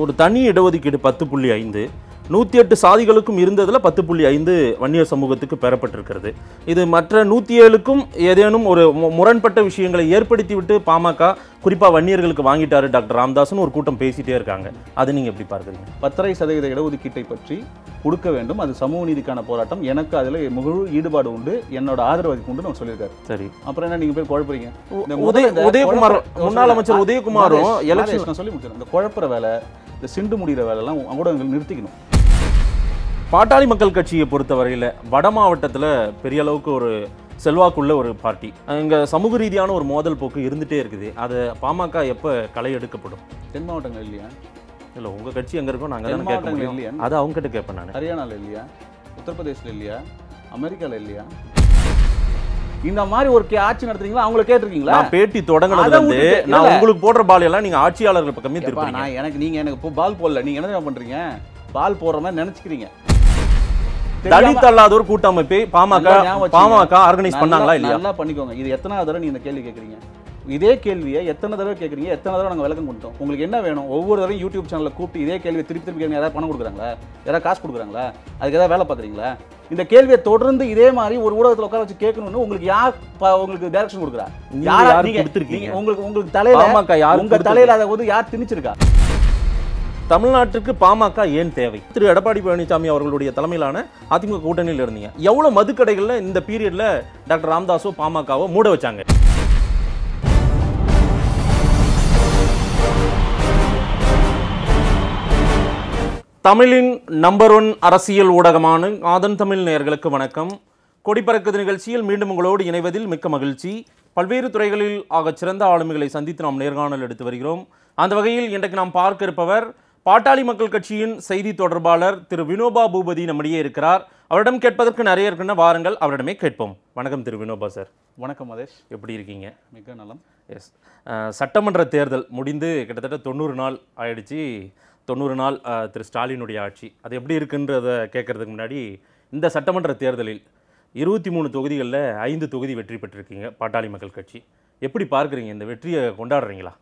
ஒரு தனி இடஒதுக்கீடு பத்து புள்ளி ஐந்து நூற்றி எட்டு சாதிகளுக்கும் இருந்ததில் பத்து புள்ளி ஐந்து வன்னியர் சமூகத்துக்கு பெறப்பட்டிருக்கிறது இது மற்ற நூற்றி ஏழுக்கும் ஏதேனும் ஒரு முரண்பட்ட விஷயங்களை ஏற்படுத்திவிட்டு பாமக குறிப்பாக வன்னியர்களுக்கு வாங்கிட்டாரு டாக்டர் ராம்தாஸ்னு ஒரு கூட்டம் பேசிகிட்டே இருக்காங்க அது நீங்கள் எப்படி பார்க்குறீங்க பத்தரை சதவீத இடஒதுக்கீட்டை பற்றி கொடுக்க வேண்டும் அது சமூக நீதிக்கான போராட்டம் எனக்கு அதில் முழு ஈடுபாடு உண்டு என்னோட ஆதரவு அதுக்கு உண்டு நான் சொல்லியிருக்காரு சரி அப்புறம் என்ன நீங்கள் போய் குழப்பறீங்க உதயகுமார் முன்னாள் அமைச்சர் உதயகுமாரும் எலக்ஷன் சொல்லி முடிச்சிடும் இந்த குழப்பிற வேலை இந்த சிண்டு முடிகிற வேலைலாம் ஊடகங்கள் நிறுத்திக்கணும் பாட்டாளி மக்கள் கட்சியை பொறுத்தவரையில் வட மாவட்டத்தில் பெரிய அளவுக்கு ஒரு செல்வாக்குள்ள ஒரு பார்ட்டி இங்கே சமூக ரீதியான ஒரு மோதல் போக்கு இருந்துகிட்டே இருக்குது அது பாமக எப்போ களை எடுக்கப்படும் தென் மாவட்டங்கள் இல்லையா இல்லை உங்கள் கட்சி எங்கே இருக்கோ நாங்கள் தான் கேட்க முடியும் இல்லையா அதை அவங்ககிட்ட கேட்பேன் நான் ஹரியானாவில் இல்லையா உத்தரப்பிரதேசில் இல்லையா அமெரிக்காவில் இல்லையா இந்த மாதிரி ஒரு ஆட்சி நடத்துறீங்களா அவங்கள கேட்டிருக்கீங்களா பேட்டி தொடங்கினதுல வந்து நான் உங்களுக்கு போடுற பால் எல்லாம் நீங்க ஆட்சியாளர்கள் பக்கமே திருப்பி நான் எனக்கு நீங்க எனக்கு பால் போடல நீங்க என்ன பண்றீங்க பால் போடுற மாதிரி நினைச்சுக்கிறீங்க தலித் அல்லாத ஒரு கூட்டமைப்பை பாமக பாமக ஆர்கனைஸ் பண்ணாங்களா இல்லையா நல்லா பண்ணிக்கோங்க இது எத்தனாவது தடவை நீங்க கேள்வி கேக்குறீங்க இதே கேள்வியை எத்தனை தடவை கேட்குறீங்க எத்தனை தடவை நாங்க விளக்கம் கொடுத்தோம் உங்களுக்கு என்ன வேணும் ஒவ்வொரு தடவையும் யூடியூப் சேனலில் கூப்பிட்டு இதே கேள்வி திருப்பி திருப்பி கேட்குங்க யாராவது பணம் கொடுக்குறாங்களா யாராவது காசு கொடுக்குறாங்களா அதுக்கு ஏதாவது வேலை பார்க்குறீங்களா இந்த கேள்வியை தொடர்ந்து இதே மாதிரி ஒரு ஊடகத்துல உட்கார வச்சு கேட்கணும்னு உங்களுக்கு யார் உங்களுக்கு டைரக்ஷன் கொடுக்குறா யாரா நீங்க உங்களுக்கு உங்களுக்கு தலையில உங்க தலையில அதை வந்து யார் திணிச்சிருக்கா தமிழ்நாட்டுக்கு பாமக ஏன் தேவை திரு எடப்பாடி பழனிசாமி அவர்களுடைய தலைமையிலான அதிமுக கூட்டணியில் இருந்தீங்க எவ்வளோ மதுக்கடைகளில் இந்த பீரியடில் டாக்டர் ராம்தாஸோ பாமகவோ மூட வச்சாங்க தமிழின் நம்பர் ஒன் அரசியல் ஊடகமான ஆதன் தமிழ் நேயர்களுக்கு வணக்கம் கொடிப்பறக்குது நிகழ்ச்சியில் மீண்டும் உங்களோடு இணைவதில் மிக்க மகிழ்ச்சி பல்வேறு துறைகளில் ஆக சிறந்த ஆளுமைகளை சந்தித்து நாம் நேர்காணல் எடுத்து வருகிறோம் அந்த வகையில் இன்றைக்கு நாம் பார்க்க இருப்பவர் பாட்டாளி மக்கள் கட்சியின் செய்தி தொடர்பாளர் திரு வினோபா பூபதி நம்மிடையே இருக்கிறார் அவரிடம் கேட்பதற்கு நிறைய இருக்குன்னு வாரங்கள் அவரிடமே கேட்போம் வணக்கம் திரு வினோபா சார் வணக்கம் மதேஷ் எப்படி இருக்கீங்க மிக நலம் எஸ் சட்டமன்ற தேர்தல் முடிந்து கிட்டத்தட்ட தொண்ணூறு நாள் ஆயிடுச்சு தொண்ணூறு நாள் திரு ஸ்டாலினுடைய ஆட்சி அது எப்படி இருக்குன்றத கேட்குறதுக்கு முன்னாடி இந்த சட்டமன்ற தேர்தலில் இருபத்தி மூணு தொகுதிகளில் ஐந்து தொகுதி வெற்றி பெற்றிருக்கீங்க பாட்டாளி மக்கள் கட்சி எப்படி பார்க்குறீங்க இந்த வெற்றியை கொண்டாடுறீங்களா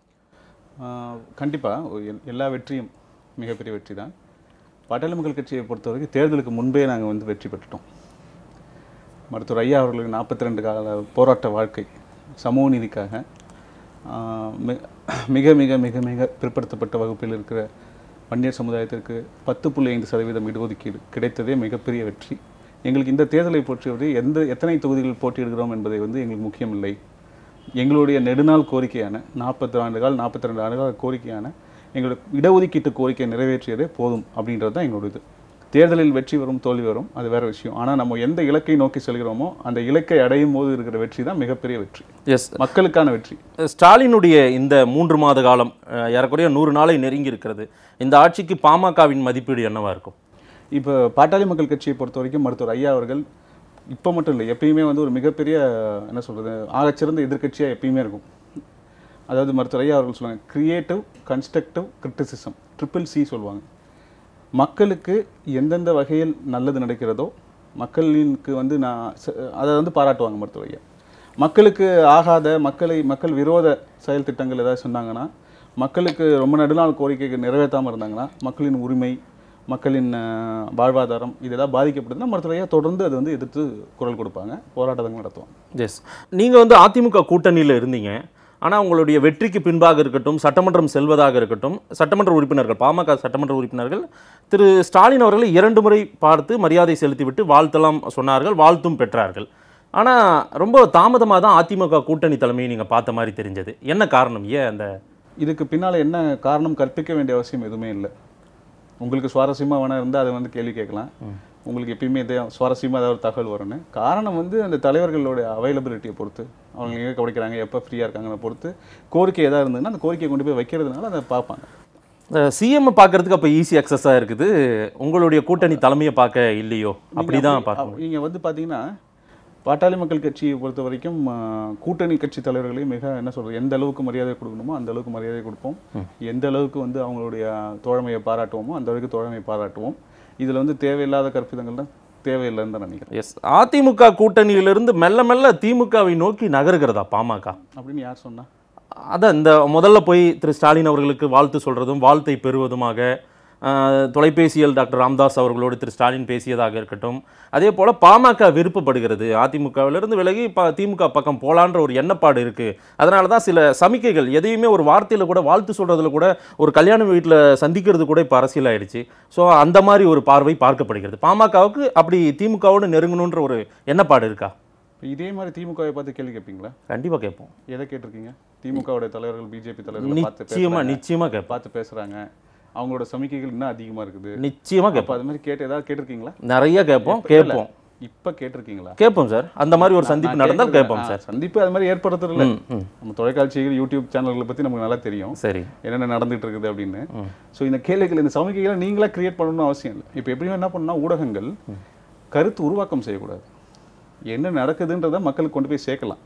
கண்டிப்பாக எல்லா வெற்றியும் மிகப்பெரிய வெற்றி தான் பாட்டாளி மக்கள் கட்சியை பொறுத்தவரைக்கும் தேர்தலுக்கு முன்பே நாங்கள் வந்து வெற்றி பெற்றுட்டோம் மருத்துவர் ஐயா அவர்களுக்கு நாற்பத்தி ரெண்டு கால போராட்ட வாழ்க்கை சமூக நீதிக்காக மிக மிக மிக மிக பிற்படுத்தப்பட்ட வகுப்பில் இருக்கிற வன்னியர் சமுதாயத்திற்கு பத்து புள்ளி ஐந்து சதவீதம் இடஒதுக்கீடு கிடைத்ததே மிகப்பெரிய வெற்றி எங்களுக்கு இந்த தேர்தலை போற்றியவரை எந்த எத்தனை தொகுதிகள் போட்டியிடுகிறோம் என்பதை வந்து எங்களுக்கு முக்கியமில்லை எங்களுடைய நெடுநாள் கோரிக்கையான நாற்பத்தி ஆண்டு கால் நாற்பத்தி ரெண்டு ஆண்டுகால கோரிக்கையான எங்களுக்கு இடஒதுக்கீட்டு கோரிக்கையை நிறைவேற்றியதே போதும் அப்படின்றது தான் எங்களுடைய இது தேர்தலில் வெற்றி வரும் தோல்வி வரும் அது வேறு விஷயம் ஆனால் நம்ம எந்த இலக்கை நோக்கி செல்கிறோமோ அந்த இலக்கை அடையும் போது இருக்கிற வெற்றி தான் மிகப்பெரிய வெற்றி எஸ் மக்களுக்கான வெற்றி ஸ்டாலினுடைய இந்த மூன்று மாத காலம் ஏறக்குறைய நூறு நாளை நெருங்கி இருக்கிறது இந்த ஆட்சிக்கு பாமகவின் மதிப்பீடு என்னவாக இருக்கும் இப்போ பாட்டாளி மக்கள் கட்சியை பொறுத்த வரைக்கும் மருத்துவர் ஐயா அவர்கள் இப்போ மட்டும் இல்லை எப்பயுமே வந்து ஒரு மிகப்பெரிய என்ன சொல்கிறது ஆகச்சிறந்த எதிர்கட்சியாக எப்பயுமே இருக்கும் அதாவது மருத்துவர் அவர்கள் சொல்லுவாங்க creative constructive criticism triple C சொல்லுவாங்க மக்களுக்கு எந்தெந்த வகையில் நல்லது நடக்கிறதோ மக்களுக்கு வந்து நான் அதை வந்து பாராட்டுவாங்க மருத்துவர் ஐயா மக்களுக்கு ஆகாத மக்களை மக்கள் விரோத செயல் திட்டங்கள் ஏதாவது சொன்னாங்கன்னா மக்களுக்கு ரொம்ப நடுநாள் கோரிக்கைக்கு நிறைவேற்றாமல் இருந்தாங்கன்னா மக்களின் உரிமை மக்களின் வாழ்வாதாரம் இதெல்லாம் பாதிக்கப்படுதுன்னா மருத்துவரையாக தொடர்ந்து அதை வந்து எதிர்த்து குரல் கொடுப்பாங்க போராட்டங்கள் நடத்துவாங்க எஸ் நீங்கள் வந்து அதிமுக கூட்டணியில் இருந்தீங்க ஆனால் உங்களுடைய வெற்றிக்கு பின்பாக இருக்கட்டும் சட்டமன்றம் செல்வதாக இருக்கட்டும் சட்டமன்ற உறுப்பினர்கள் பாமக சட்டமன்ற உறுப்பினர்கள் திரு ஸ்டாலின் அவர்களை இரண்டு முறை பார்த்து மரியாதை செலுத்திவிட்டு வாழ்த்தலாம் சொன்னார்கள் வாழ்த்தும் பெற்றார்கள் ஆனால் ரொம்ப தாமதமாக தான் அதிமுக கூட்டணி தலைமையை நீங்கள் பார்த்த மாதிரி தெரிஞ்சது என்ன காரணம் ஏன் அந்த இதுக்கு பின்னால் என்ன காரணம் கற்பிக்க வேண்டிய அவசியம் எதுவுமே இல்லை உங்களுக்கு சுவாரஸ்யமாக வேணால் இருந்தால் அதை வந்து கேள்வி கேட்கலாம் உங்களுக்கு எப்பயுமே இதே சுவாரஸ்யமாக ஏதாவது ஒரு தகவல் வரும்னு காரணம் வந்து அந்த தலைவர்களோட அவைலபிலிட்டியை பொறுத்து அவங்க எங்கே கவனிக்கிறாங்க எப்போ ஃப்ரீயாக இருக்காங்கன்னு பொறுத்து கோரிக்கை எதாவது இருந்ததுன்னா அந்த கோரிக்கையை கொண்டு போய் வைக்கிறதுனால அதை பார்ப்பாங்க சிஎம் பார்க்கறதுக்கு அப்போ ஈஸி அக்சஸ்ஸாக இருக்குது உங்களுடைய கூட்டணி தலைமையை பார்க்க இல்லையோ அப்படி தான் பார்க்கணும் நீங்கள் வந்து பார்த்தீங்கன்னா பாட்டாளி மக்கள் கட்சியை பொறுத்த வரைக்கும் கூட்டணி கட்சி தலைவர்களையும் மிக என்ன சொல்கிறது எந்த அளவுக்கு மரியாதை கொடுக்கணுமோ அந்த அளவுக்கு மரியாதை கொடுப்போம் எந்த அளவுக்கு வந்து அவங்களுடைய தோழமையை பாராட்டுவோமோ அந்த அளவுக்கு தோழமையை பாராட்டுவோம் இதில் வந்து தேவையில்லாத கற்பிதங்கள் தேவையில்லைன்னு தான் நினைக்கிறேன் எஸ் அதிமுக கூட்டணியிலிருந்து மெல்ல மெல்ல திமுகவை நோக்கி நகர்கிறதா பாமக அப்படின்னு யார் சொன்னா அதான் இந்த முதல்ல போய் திரு ஸ்டாலின் அவர்களுக்கு வாழ்த்து சொல்கிறதும் வாழ்த்தை பெறுவதுமாக தொலைபேசியில் டாக்டர் ராம்தாஸ் அவர்களோடு திரு ஸ்டாலின் பேசியதாக இருக்கட்டும் அதே போல் பாமக விருப்பப்படுகிறது அதிமுகவிலிருந்து விலகி இப்போ திமுக பக்கம் போகலான்ற ஒரு எண்ணப்பாடு இருக்குது அதனால தான் சில சமிக்கைகள் எதையுமே ஒரு வார்த்தையில் கூட வாழ்த்து சொல்கிறதுல கூட ஒரு கல்யாண வீட்டில் சந்திக்கிறது கூட இப்போ அரசியலாகிடுச்சு ஸோ அந்த மாதிரி ஒரு பார்வை பார்க்கப்படுகிறது பாமகவுக்கு அப்படி திமுகவோடு நெருங்கணுன்ற ஒரு எண்ணப்பாடு இருக்கா இதே மாதிரி திமுகவை பார்த்து கேள்வி கேட்பீங்களா கண்டிப்பாக கேட்போம் எதை கேட்டிருக்கீங்க திமுகவுடைய தலைவர்கள் பிஜேபி தலைவர்கள் நிச்சயமாக நிச்சயமாக பார்த்து பேசுகிறாங்க அவங்களோட சமிக்கைகள் இன்னும் அதிகமாக இருக்குது நிச்சயமாக கேட்போம் அது மாதிரி கேட்டு ஏதாவது கேட்டிருக்கீங்களா நிறைய கேட்போம் கேட்போம் இப்போ கேட்டிருக்கீங்களா கேட்போம் சார் அந்த மாதிரி ஒரு சந்திப்பு நடந்தால் கேட்போம் சார் சந்திப்பு அது மாதிரி ஏற்படுத்துறது இல்லை நம்ம தொலைக்காட்சிகள் யூடியூப் சேனல்களை பற்றி நமக்கு நல்லா தெரியும் சரி என்னென்ன நடந்துட்டு இருக்குது அப்படின்னு ஸோ இந்த கேள்விகள் இந்த சமிக்கைகளை நீங்களாக கிரியேட் பண்ணணும்னு அவசியம் இல்லை இப்போ எப்படியும் என்ன பண்ணால் ஊடகங்கள் கருத்து உருவாக்கம் செய்யக்கூடாது என்ன நடக்குதுன்றதை மக்களுக்கு கொண்டு போய் சேர்க்கலாம்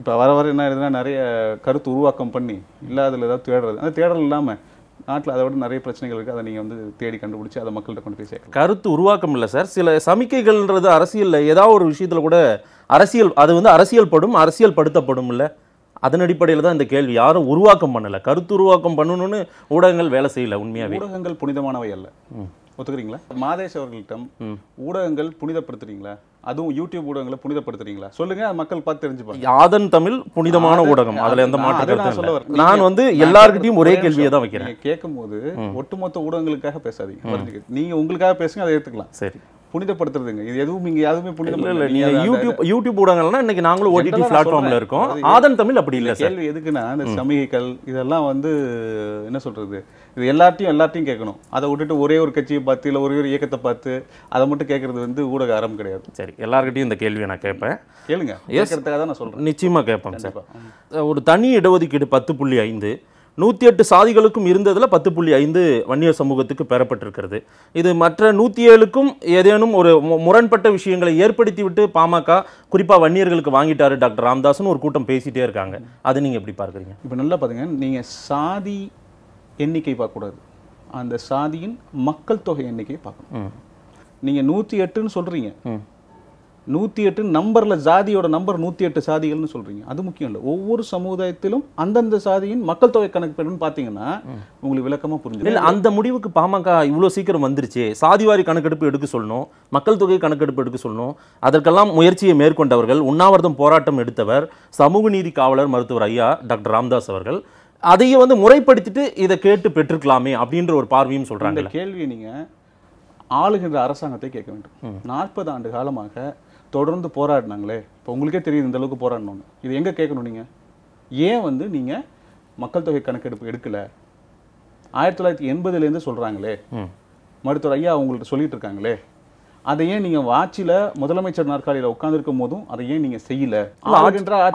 இப்போ வர வர என்ன ஆகுதுன்னா நிறைய கருத்து உருவாக்கம் பண்ணி இல்லாததில் ஏதாவது தேடுறது அந்த தேடல் இல்லாமல் நாட்டில் அதை விட நிறைய பிரச்சனைகள் இருக்குது அதை நீங்கள் வந்து தேடி கண்டுபிடிச்சி அதை மக்கள்கிட்ட கொண்டு போய் சேர்க்கலாம் கருத்து உருவாக்கம் இல்லை சார் சில சமிக்கைகள்ன்றது அரசியலில் ஏதாவது ஒரு விஷயத்தில் கூட அரசியல் அது வந்து அரசியல் படும் அரசியல் படுத்தப்படும் இல்லை அதன் அடிப்படையில் தான் இந்த கேள்வி யாரும் உருவாக்கம் பண்ணலை கருத்து உருவாக்கம் பண்ணணும்னு ஊடகங்கள் வேலை செய்யலை உண்மையாகவே ஊடகங்கள் புனிதமானவை அல்ல ஒத்துக்கிறீங்களா மாதேஷ் அவர்கள்ட்டம் ஊடகங்கள் புனிதப்படுத்துறீங்களா அதுவும் யூடியூப் ஊடகங்களை புனிதப்படுத்துறீங்களா சொல்லுங்க மக்கள் பார்த்து தெரிஞ்சுப்பாங்க யாதன் தமிழ் புனிதமான ஊடகம் அதுல எந்த மாற்றம் நான் வந்து எல்லாருக்கிட்டையும் ஒரே கேள்வியை தான் வைக்கிறேன் கேட்கும் போது ஒட்டுமொத்த ஊடகங்களுக்காக பேசாதீங்க நீங்க உங்களுக்காக பேசுங்க அதை ஏத்துக்கலாம் சரி புனிதப்படுத்துறதுங்க இது எதுவும் இங்கே யாருமே புனிதம் இல்லை யூடியூப் யூடியூப் ஊடகங்கள்னா இன்னைக்கு நாங்களும் ஓடிடி பிளாட்ஃபார்மில் இருக்கோம் ஆதன் தமிழ் அப்படி இல்லை கேள்வி எதுக்குன்னா இந்த சமிகைகள் இதெல்லாம் வந்து என்ன சொல்கிறது இது எல்லாத்தையும் எல்லாத்தையும் கேட்கணும் அதை விட்டுட்டு ஒரே ஒரு கட்சியை பார்த்து இல்லை ஒரே ஒரு இயக்கத்தை பார்த்து அதை மட்டும் கேட்கறது வந்து ஊடக ஆரம்பம் கிடையாது சரி எல்லாருக்கிட்டையும் இந்த கேள்வியை நான் கேட்பேன் கேளுங்க கேட்கறதுக்காக தான் நான் சொல்கிறேன் நிச்சயமாக கேட்பேன் சார் ஒரு தனி இடஒதுக்கீடு பத்து புள்ளி ஐந்து நூற்றி எட்டு சாதிகளுக்கும் இருந்ததில் பத்து புள்ளி ஐந்து வன்னியர் சமூகத்துக்கு பெறப்பட்டிருக்கிறது இது மற்ற நூற்றி ஏழுக்கும் ஏதேனும் ஒரு முரண்பட்ட விஷயங்களை ஏற்படுத்திவிட்டு பாமக குறிப்பாக வன்னியர்களுக்கு வாங்கிட்டாரு டாக்டர் ராம்தாஸ்னு ஒரு கூட்டம் பேசிகிட்டே இருக்காங்க அதை நீங்கள் எப்படி பார்க்குறீங்க இப்போ நல்லா பார்த்துங்க நீங்கள் சாதி எண்ணிக்கை பார்க்கக்கூடாது அந்த சாதியின் மக்கள் தொகை எண்ணிக்கையை பார்க்கணும் நீங்கள் நூற்றி எட்டுன்னு சொல்கிறீங்க நூற்றி எட்டு நம்பரில் ஜாதியோட நம்பர் நூற்றி எட்டு சாதிகள்னு சொல்கிறீங்க அது முக்கியம் இல்லை ஒவ்வொரு சமுதாயத்திலும் அந்தந்த சாதியின் மக்கள் தொகை கணக்கெடுன்னு பார்த்தீங்கன்னா உங்களுக்கு விளக்கமாக புரிஞ்சு இல்லை அந்த முடிவுக்கு பாமக இவ்வளோ சீக்கிரம் வந்துருச்சு சாதிவாரி கணக்கெடுப்பு எடுக்க சொல்லணும் மக்கள் தொகை கணக்கெடுப்பு எடுக்க சொல்லணும் அதற்கெல்லாம் முயற்சியை மேற்கொண்டவர்கள் உண்ணாவிரதம் போராட்டம் எடுத்தவர் சமூக நீதி காவலர் மருத்துவர் ஐயா டாக்டர் ராம்தாஸ் அவர்கள் அதையே வந்து முறைப்படுத்திட்டு இதை கேட்டு பெற்றுக்கலாமே அப்படின்ற ஒரு பார்வையும் சொல்கிறாங்க கேள்வி நீங்கள் ஆளுகின்ற அரசாங்கத்தை கேட்க வேண்டும் நாற்பது ஆண்டு காலமாக தொடர்ந்து போராடினாங்களே இப்போ உங்களுக்கே தெரியுது இந்த அளவுக்கு போராடணும்னு இது எங்கே கேட்கணும் நீங்கள் ஏன் வந்து நீங்கள் மக்கள் தொகை கணக்கெடுப்பு எடுக்கல ஆயிரத்தி தொள்ளாயிரத்தி எண்பதுலேருந்து சொல்கிறாங்களே மருத்துவர் ஐயா அவங்கள்ட்ட சொல்லிட்டு இருக்காங்களே அதை ஏன் நீங்க ஆட்சியில முதலமைச்சர் நாற்காலியில உட்கார்ந்துருக்கும் போதும் அதை ஏன் நீங்க செய்யல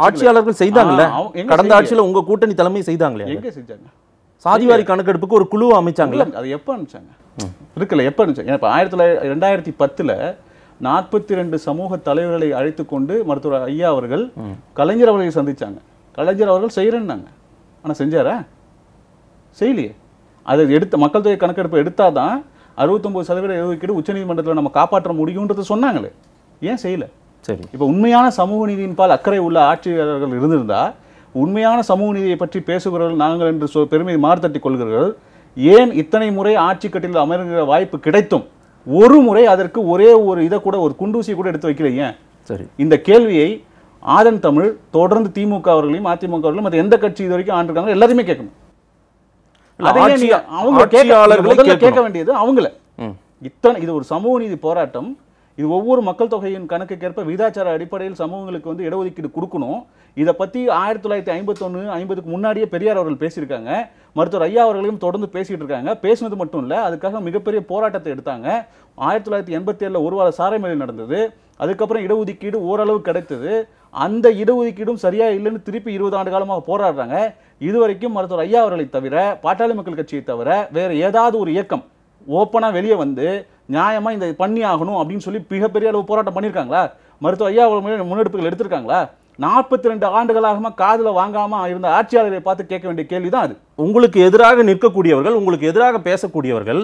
ஆட்சியாளர்கள் செய்தாங்கல்ல கடந்த ஆட்சியில உங்க கூட்டணி தலைமை செய்தாங்களே எங்க செஞ்சாங்க சாதிவாரி கணக்கெடுப்புக்கு ஒரு குழு அமைச்சாங்களே அது எப்ப அனுப்பிச்சாங்க இருக்குல்ல எப்ப அனுப்பிச்சாங்க இப்போ ஆயிரத்தி தொள்ளாயிரத்தி ரெண்டாயிரத்தி பத்துல நாற்பத்தி ரெண்டு சமூக தலைவர்களை அழைத்து கொண்டு மருத்துவர் ஐயா அவர்கள் கலைஞர் அவர்களை சந்தித்தாங்க கலைஞர் அவர்கள் செய்கிறேன்னாங்க ஆனால் செஞ்சாரா செய்யலையே அதை எடுத்த மக்கள் தொகை கணக்கெடுப்பு எடுத்தால் தான் அறுபத்தொம்பது சதவீத இடஒதுக்கீடு உச்சநீதிமன்றத்தில் நம்ம காப்பாற்ற முடியும்ன்றத சொன்னாங்களே ஏன் செய்யலை சரி இப்போ உண்மையான சமூக நீதியின் பால் அக்கறை உள்ள ஆட்சியாளர்கள் இருந்திருந்தால் உண்மையான சமூக நீதியை பற்றி பேசுகிறவர்கள் நாங்கள் என்று சொ பெருமை மாறுதட்டி கொள்கிறார்கள் ஏன் இத்தனை முறை ஆட்சி கட்டில் அமர்கிற வாய்ப்பு கிடைத்தும் ஒரு முறை அதற்கு ஒரே ஒரு இதை கூட ஒரு குண்டூசியை கூட எடுத்து வைக்கிறீங்க சரி இந்த கேள்வியை ஆதன் தமிழ் தொடர்ந்து திமுக அவர்களையும் அதிமுக அவர்களும் மற்ற எந்த கட்சி இது வரைக்கும் ஆண்டிருக்காங்களோ எல்லாருமே கேட்கணும் அவங்க கேட்க வேண்டியது அவங்கள இத்தனை இது ஒரு சமூக நீதி போராட்டம் இது ஒவ்வொரு மக்கள் தொகையின் கணக்குக்கேற்ப விகிதாச்சார அடிப்படையில் சமூகங்களுக்கு வந்து இடஒதுக்கீடு கொடுக்கணும் இதை பற்றி ஆயிரத்தி தொள்ளாயிரத்தி ஐம்பத்தொன்று ஐம்பதுக்கு முன்னாடியே பெரியார் அவர்கள் பேசியிருக்காங்க மருத்துவர் ஐயா அவர்களையும் தொடர்ந்து பேசிகிட்டு இருக்காங்க பேசினது மட்டும் இல்லை அதுக்காக மிகப்பெரிய போராட்டத்தை எடுத்தாங்க ஆயிரத்தி தொள்ளாயிரத்தி எண்பத்தி ஏழில் ஒரு வார சாரை மேல் நடந்தது அதுக்கப்புறம் இடஒதுக்கீடு ஓரளவு கிடைத்தது அந்த இடஒதுக்கீடும் சரியாக இல்லைன்னு திருப்பி இருபது ஆண்டு காலமாக போராடுறாங்க இதுவரைக்கும் மருத்துவர் ஐயா அவர்களை தவிர பாட்டாளி மக்கள் கட்சியை தவிர வேறு ஏதாவது ஒரு இயக்கம் ஓப்பனாக வெளியே வந்து நியாயமாக இந்த பண்ணி ஆகணும் அப்படின்னு சொல்லி மிகப்பெரிய அளவு போராட்டம் பண்ணியிருக்காங்களா மருத்துவ ஐயா முன்னெடுப்புகள் எடுத்திருக்காங்களா நாற்பத்தி ரெண்டு ஆண்டுகளாக காதில் வாங்காமல் இருந்த ஆட்சியாளரை பார்த்து கேட்க வேண்டிய கேள்வி தான் அது உங்களுக்கு எதிராக நிற்கக்கூடியவர்கள் உங்களுக்கு எதிராக பேசக்கூடியவர்கள்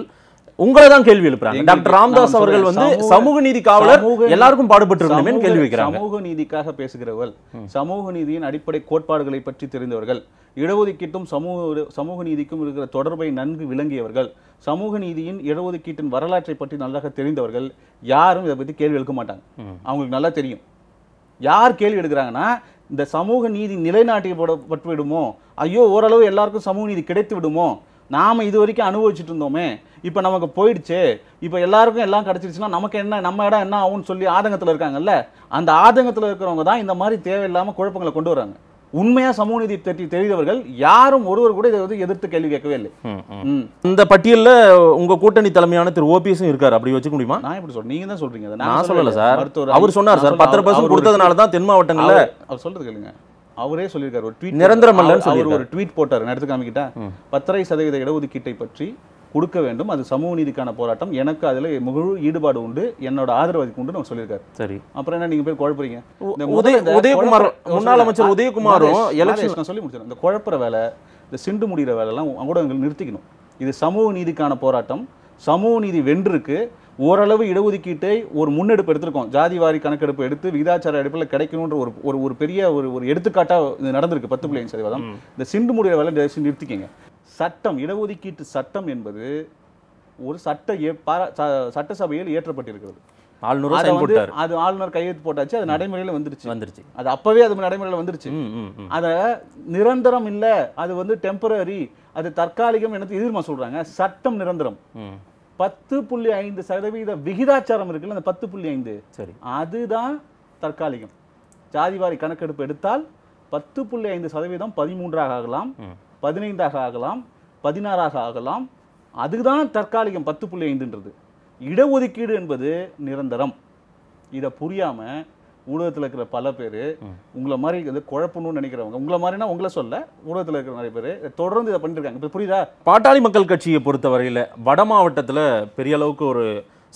உங்களை தான் கேள்வி எழுப்புறாங்க டாக்டர் ராம்தாஸ் அவர்கள் வந்து சமூக நீதி காவலர் எல்லாருக்கும் பாடுபட்டு இருக்கணுமே கேள்வி சமூக நீதிக்காக பேசுகிறவர்கள் சமூக நீதியின் அடிப்படை கோட்பாடுகளை பற்றி தெரிந்தவர்கள் இடஒதுக்கீட்டும் சமூக சமூக நீதிக்கும் இருக்கிற தொடர்பை நன்கு விளங்கியவர்கள் சமூக நீதியின் இடஒதுக்கீட்டின் வரலாற்றை பற்றி நல்லாக தெரிந்தவர்கள் யாரும் இதை பற்றி கேள்வி எடுக்க மாட்டாங்க அவங்களுக்கு நல்லா தெரியும் யார் கேள்வி எடுக்கிறாங்கன்னா இந்த சமூக நீதி நிலைநாட்டியப்பட்டு விடுமோ ஐயோ ஓரளவு எல்லாருக்கும் சமூக நீதி கிடைத்து விடுமோ நாம் இது வரைக்கும் அனுபவிச்சுட்டு இருந்தோமே இப்போ நமக்கு போயிடுச்சு இப்போ எல்லாருக்கும் எல்லாம் கிடச்சிருச்சுன்னா நமக்கு என்ன நம்ம இடம் என்ன ஆகும்னு சொல்லி ஆதங்கத்தில் இருக்காங்கல்ல அந்த ஆதங்கத்தில் இருக்கிறவங்க தான் இந்த மாதிரி தேவையில்லாமல் குழப்பங்களை கொண்டு வராங்க உண்மையா சமூக நீதி பற்றி தெரிந்தவர்கள் யாரும் ஒருவர் கூட இதை வந்து எதிர்த்து கேள்வி கேட்கவே இல்லை இந்த பட்டியலில் உங்க கூட்டணி தலைமையான திரு ஓபிஎஸும் இருக்கார் அப்படி வச்சுக்க முடியுமா நான் எப்படி சொல்றேன் நீங்க தான் சொல்கிறீங்க நான் சொல்லலை சார் அவர் சொன்னார் சார் பத்திர பர்சன்ட் கொடுத்ததுனால தான் தென் மாவட்டங்கள்ல அவர் சொல்றது கேளுங்க அவரே சொல்லியிருக்காரு ஒரு ட்வீட் நிரந்தரம் அவர் ஒரு ட்வீட் போட்டார் நான் எடுத்து பத்தரை சதவீத இடஒதுக்கீட்டை பற்றி கொடுக்க வேண்டும் அது சமூக நீதிக்கான போராட்டம் எனக்கு அதில் முழு ஈடுபாடு உண்டு என்னோட ஆதரவு அதுக்கு உண்டு நம்ம சொல்லியிருக்காரு சரி அப்புறம் என்ன நீங்க போய் குழப்பறீங்க உதயகுமார் முன்னாள் அமைச்சர் உதயகுமாரும் எலெக்ஷன் சொல்லி முடிச்சிடும் இந்த குழப்பற வேலை இந்த சிண்டு முடிகிற வேலைலாம் எங்களுக்கு நிறுத்திக்கணும் இது சமூக நீதிக்கான போராட்டம் சமூக நீதி வென்றிருக்கு ஓரளவு இடஒதுக்கீட்டை ஒரு முன்னெடுப்பு எடுத்திருக்கோம் ஜாதி வாரி கணக்கெடுப்பு எடுத்து விகிதாச்சார அடிப்பில் கிடைக்கணுன்ற ஒரு ஒரு பெரிய ஒரு ஒரு எடுத்துக்காட்டாக நடந்திருக்கு பத்து பிள்ளைங்க சதவீதம் இந்த சிண்டு முடிகிற வேலை நிறுத்திக்கங்க சட்டம் இடஒதுக்கீட்டு சட்டம் என்பது ஒரு சட்ட சட்டசபையில் ஏற்றப்பட்டிருக்கிறது அது ஆளுநர் கையெழுத்து போட்டாச்சு அது நடைமுறையில் வந்துருச்சு வந்துருச்சு அது அப்பவே அது நடைமுறையில் வந்துருச்சு அதை நிரந்தரம் இல்லை அது வந்து டெம்பரரி அது தற்காலிகம் எனக்கு எதிர்மா சொல்றாங்க சட்டம் நிரந்தரம் பத்து புள்ளி ஐந்து சதவீத விகிதாச்சாரம் இருக்குல்ல அந்த பத்து புள்ளி ஐந்து சரி அதுதான் தற்காலிகம் ஜாதிவாரி கணக்கெடுப்பு எடுத்தால் பத்து புள்ளி ஐந்து சதவீதம் பதிமூன்றாக ஆகலாம் பதினைந்தாக ஆகலாம் பதினாறாக ஆகலாம் அதுதான் தற்காலிகம் பத்து புள்ளி ஐந்துன்றது இடஒதுக்கீடு என்பது நிரந்தரம் இதை புரியாமல் ஊடகத்தில் இருக்கிற பல பேர் உங்களை மாதிரி வந்து குழப்பணும்னு நினைக்கிறவங்க உங்களை மாதிரினா உங்களை சொல்ல ஊடகத்தில் இருக்கிற நிறைய பேர் தொடர்ந்து இதை பண்ணியிருக்காங்க இப்போ புரியுதா பாட்டாளி மக்கள் கட்சியை பொறுத்தவரையில் வட மாவட்டத்தில் பெரிய அளவுக்கு ஒரு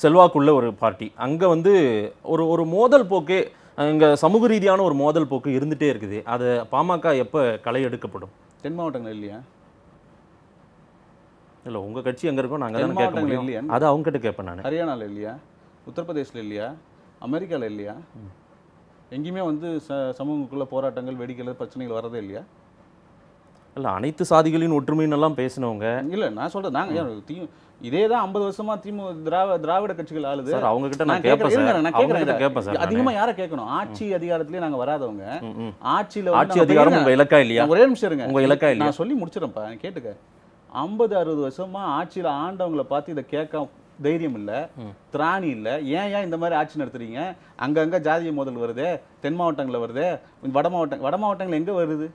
செல்வாக்குள்ள ஒரு பார்ட்டி அங்கே வந்து ஒரு ஒரு மோதல் போக்கு இங்கே சமூக ரீதியான ஒரு மோதல் போக்கு இருந்துகிட்டே இருக்குது அது பாமக எப்போ களை எடுக்கப்படும் தென் மாவட்டங்கள் இல்லையா இல்லை உங்கள் கட்சி எங்கே இருக்கோ நாங்கள் தென் மாவட்டங்கள் இல்லையா அது கிட்ட கேட்பேன் நான் ஹரியானாவில் இல்லையா உத்தரப்பிரதேசில் இல்லையா அமெரிக்காவில் இல்லையா எங்கேயுமே வந்து ச சமூகக்குள்ளே போராட்டங்கள் வெடிக்கிறது பிரச்சனைகள் வரதே இல்லையா இல்லை அனைத்து சாதிகளின் ஒற்றுமைன்னு எல்லாம் பேசினவங்க இல்லை நான் சொல்றேன் நாங்கள் தீ இதே தான் ஐம்பது வருஷமா திமு திராவிட திராவிட கட்சிகள் ஆளுது அவங்க கிட்ட நான் கேட்பேன் நான் கேட்கறேன் அதிகமா யாரை கேட்கணும் ஆட்சி அதிகாரத்திலேயே நாங்க வராதவங்க ஆட்சியில ஆட்சி அதிகாரம் உங்க இலக்கா இல்லையா ஒரே நிமிஷம் இருங்க உங்க இலக்கா இல்லையா நான் சொல்லி முடிச்சிடறேன்ப்பா கேட்டுக்க ஐம்பது அறுபது வருஷமா ஆட்சியில ஆண்டவங்களை பார்த்து இதை கேட்க தைரியம் இல்லை திராணி இல்லை ஏன் ஏன் இந்த மாதிரி ஆட்சி நடத்துறீங்க அங்கங்கே ஜாதிய மோதல் வருது தென் மாவட்டங்களில் வருது வட மாவட்டம் வட மாவட்டங்கள் எங்கே வருது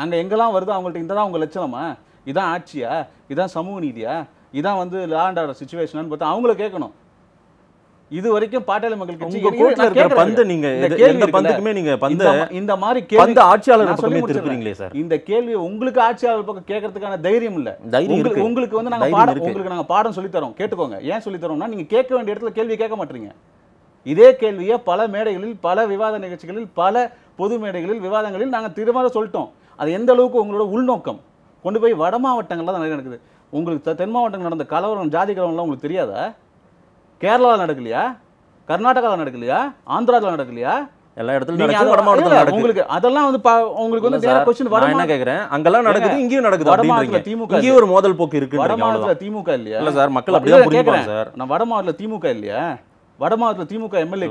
அங்கே எங்கெல்லாம் வருதோ அவங்கள்ட்ட இந்த தான் உங்கள் லட்சணமா இதான் ஆட்சியா இதான் சமூக நீதியா இதான் வந்து லேண்ட் ஆர்டர் சுச்சுவேஷனான்னு பார்த்தா அவங்கள கேட்கணும் இது வரைக்கும் பாட்டாளி மக்கள் கட்சி உங்க கோட்ல இருக்கிற பந்து நீங்க எந்த பந்துக்குமே நீங்க பந்து இந்த மாதிரி கேள்வி ஆட்சியாளர் பக்கமே திருப்பீங்களே சார் இந்த கேள்வி உங்களுக்கு ஆட்சியாளர் பக்கம் கேக்குறதுக்கான தைரியம் இல்ல தைரியம் உங்களுக்கு வந்து நாங்க பாடம் உங்களுக்கு நாங்க பாடம் சொல்லி தரோம் கேட்டுக்கோங்க ஏன் சொல்லி தரோம்னா நீங்க கேட்க வேண்டிய இடத்துல கேள்வி கேட்க மாட்டீங்க இதே கேள்வியை பல மேடைகளில் பல விவாத நிகழ்ச்சிகளில் பல பொது மேடைகளில் விவாதங்களில் நாங்க திரும்ப சொல்லிட்டோம் அது எந்த அளவுக்கு உங்களோட உள்நோக்கம் கொண்டு போய் வட மாவட்டங்களில் தான் நிறைய நடக்குது உங்களுக்கு தென் மாவட்டங்கள் நடந்த கலவரம் ஜாதி கலவரம்லாம் உங்களுக்கு தெரியாதா கேரளாவில் நடக்கலையா கர்நாடகாவில் நடக்கலையா ஆந்திராவில் நடக்கலையா எல்லா இடத்துலயும் உங்களுக்கு அதெல்லாம் வந்து உங்களுக்கு வந்து வேற கொஸ்டின் வர என்ன கேக்குறேன் அங்கெல்லாம் நடக்குது இங்கேயும் நடக்குது திமுக இங்கேயும் ஒரு மோதல் போக்கு இருக்கு வட மாநிலத்துல திமுக இல்லையா இல்ல சார் மக்கள் அப்படியே புரிஞ்சுப்பாங்க சார் நான் வட மாநிலத்துல திமுக இல்லையா வட மாவட்டத்தில் திமுக எம்எல்ஏ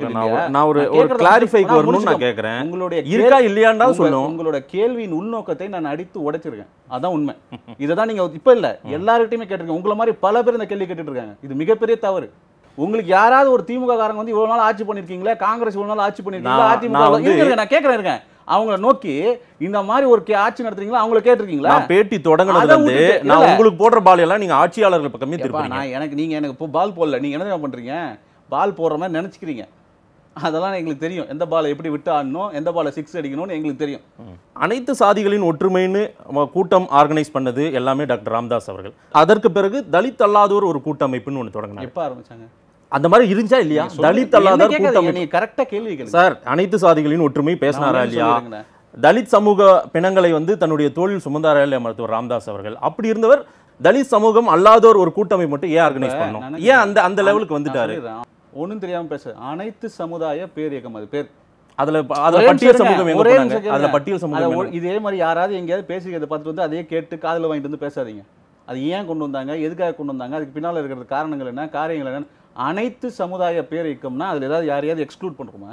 நான் ஒரு ஒரு கிளாரிஃபைக்கு வரணும்னு நான் கேட்குறேன் உங்களுடைய இருக்கா இல்லையாண்டா சொல்லும் உங்களோட கேள்வியின் உள்நோக்கத்தை நான் அடித்து உடைச்சிருக்கேன் அதான் உண்மை இதை நீங்க இப்ப இல்ல இல்லை எல்லாருக்கிட்டையுமே கேட்டிருக்கேன் உங்களை மாதிரி பல பேர் இந்த கேள்வி கேட்டுட்டு இருக்காங்க இது மிகப்பெரிய தவறு உங்களுக்கு யாராவது ஒரு திமுக காரங்க வந்து இவ்வளவு நாள் ஆட்சி பண்ணிருக்கீங்களா காங்கிரஸ் இவ்வளவு நாள் ஆட்சி பண்ணிருக்கீங்களா அதிமுக நான் கேட்கறேன் இருக்கேன் அவங்கள நோக்கி இந்த மாதிரி ஒரு ஆட்சி நடத்துறீங்களா அவங்கள கேட்டிருக்கீங்களா பேட்டி தொடங்கினதுல வந்து நான் உங்களுக்கு போடுற பால் எல்லாம் நீங்க ஆட்சியாளர்கள் பக்கமே திருப்பி நான் எனக்கு நீங்க எனக்கு பால் போடல நீங்க என்ன பண்றீங்க பால் போடுற மாதிரி நினச்சிக்கிறீங்க அதெல்லாம் எங்களுக்கு தெரியும் எந்த பாலை எப்படி விட்டு ஆடணும் எந்த பாலை சிக்ஸ் அடிக்கணும்னு எங்களுக்கு தெரியும் அனைத்து சாதிகளின் ஒற்றுமைன்னு கூட்டம் ஆர்கனைஸ் பண்ணது எல்லாமே டாக்டர் ராம்தாஸ் அவர்கள் அதற்கு பிறகு தலித் அல்லாதோர் ஒரு கூட்டமைப்புன்னு ஒன்று தொடங்கினாங்க எப்போ ஆரம்பிச்சாங்க அந்த மாதிரி இருந்தா இல்லையா தலித் அல்லாத கேள்வி சார் அனைத்து சாதிகளின் ஒற்றுமை பேசினாரா இல்லையா தலித் சமூக பிணங்களை வந்து தன்னுடைய தோழில் சுமந்தாரா இல்லையா மருத்துவர் ராம்தாஸ் அவர்கள் அப்படி இருந்தவர் தலித் சமூகம் அல்லாதோர் ஒரு கூட்டமை மட்டும் ஏன் ஆர்கனைஸ் பண்ணணும் ஏன் அந்த அந்த லெவலுக்கு வந்துட்டாரு ஒன்றும் தெரியாமல் பேச அனைத்து சமுதாய பேர் இயக்கம் அது பேர் அதுல அதுல பட்டியல் சமூகம் ஒரே அதுல பட்டியல் சமூகம் இதே மாதிரி யாராவது எங்கேயாவது பேசிக்கிறத பார்த்துட்டு வந்து அதையே கேட்டு காதில் வாங்கிட்டு வந்து பேசாதீங்க அது ஏன் கொண்டு வந்தாங்க எதுக்காக கொண்டு வந்தாங்க அதுக்கு பின்னால் இருக்கிறது காரணங்கள் என்ன காரியங்கள் என்ன அனைத்து சமுதாய பேர் இயக்கம்னா அதில் ஏதாவது யாரையாவது எக்ஸ்க்ளூட் பண்ணுறோமா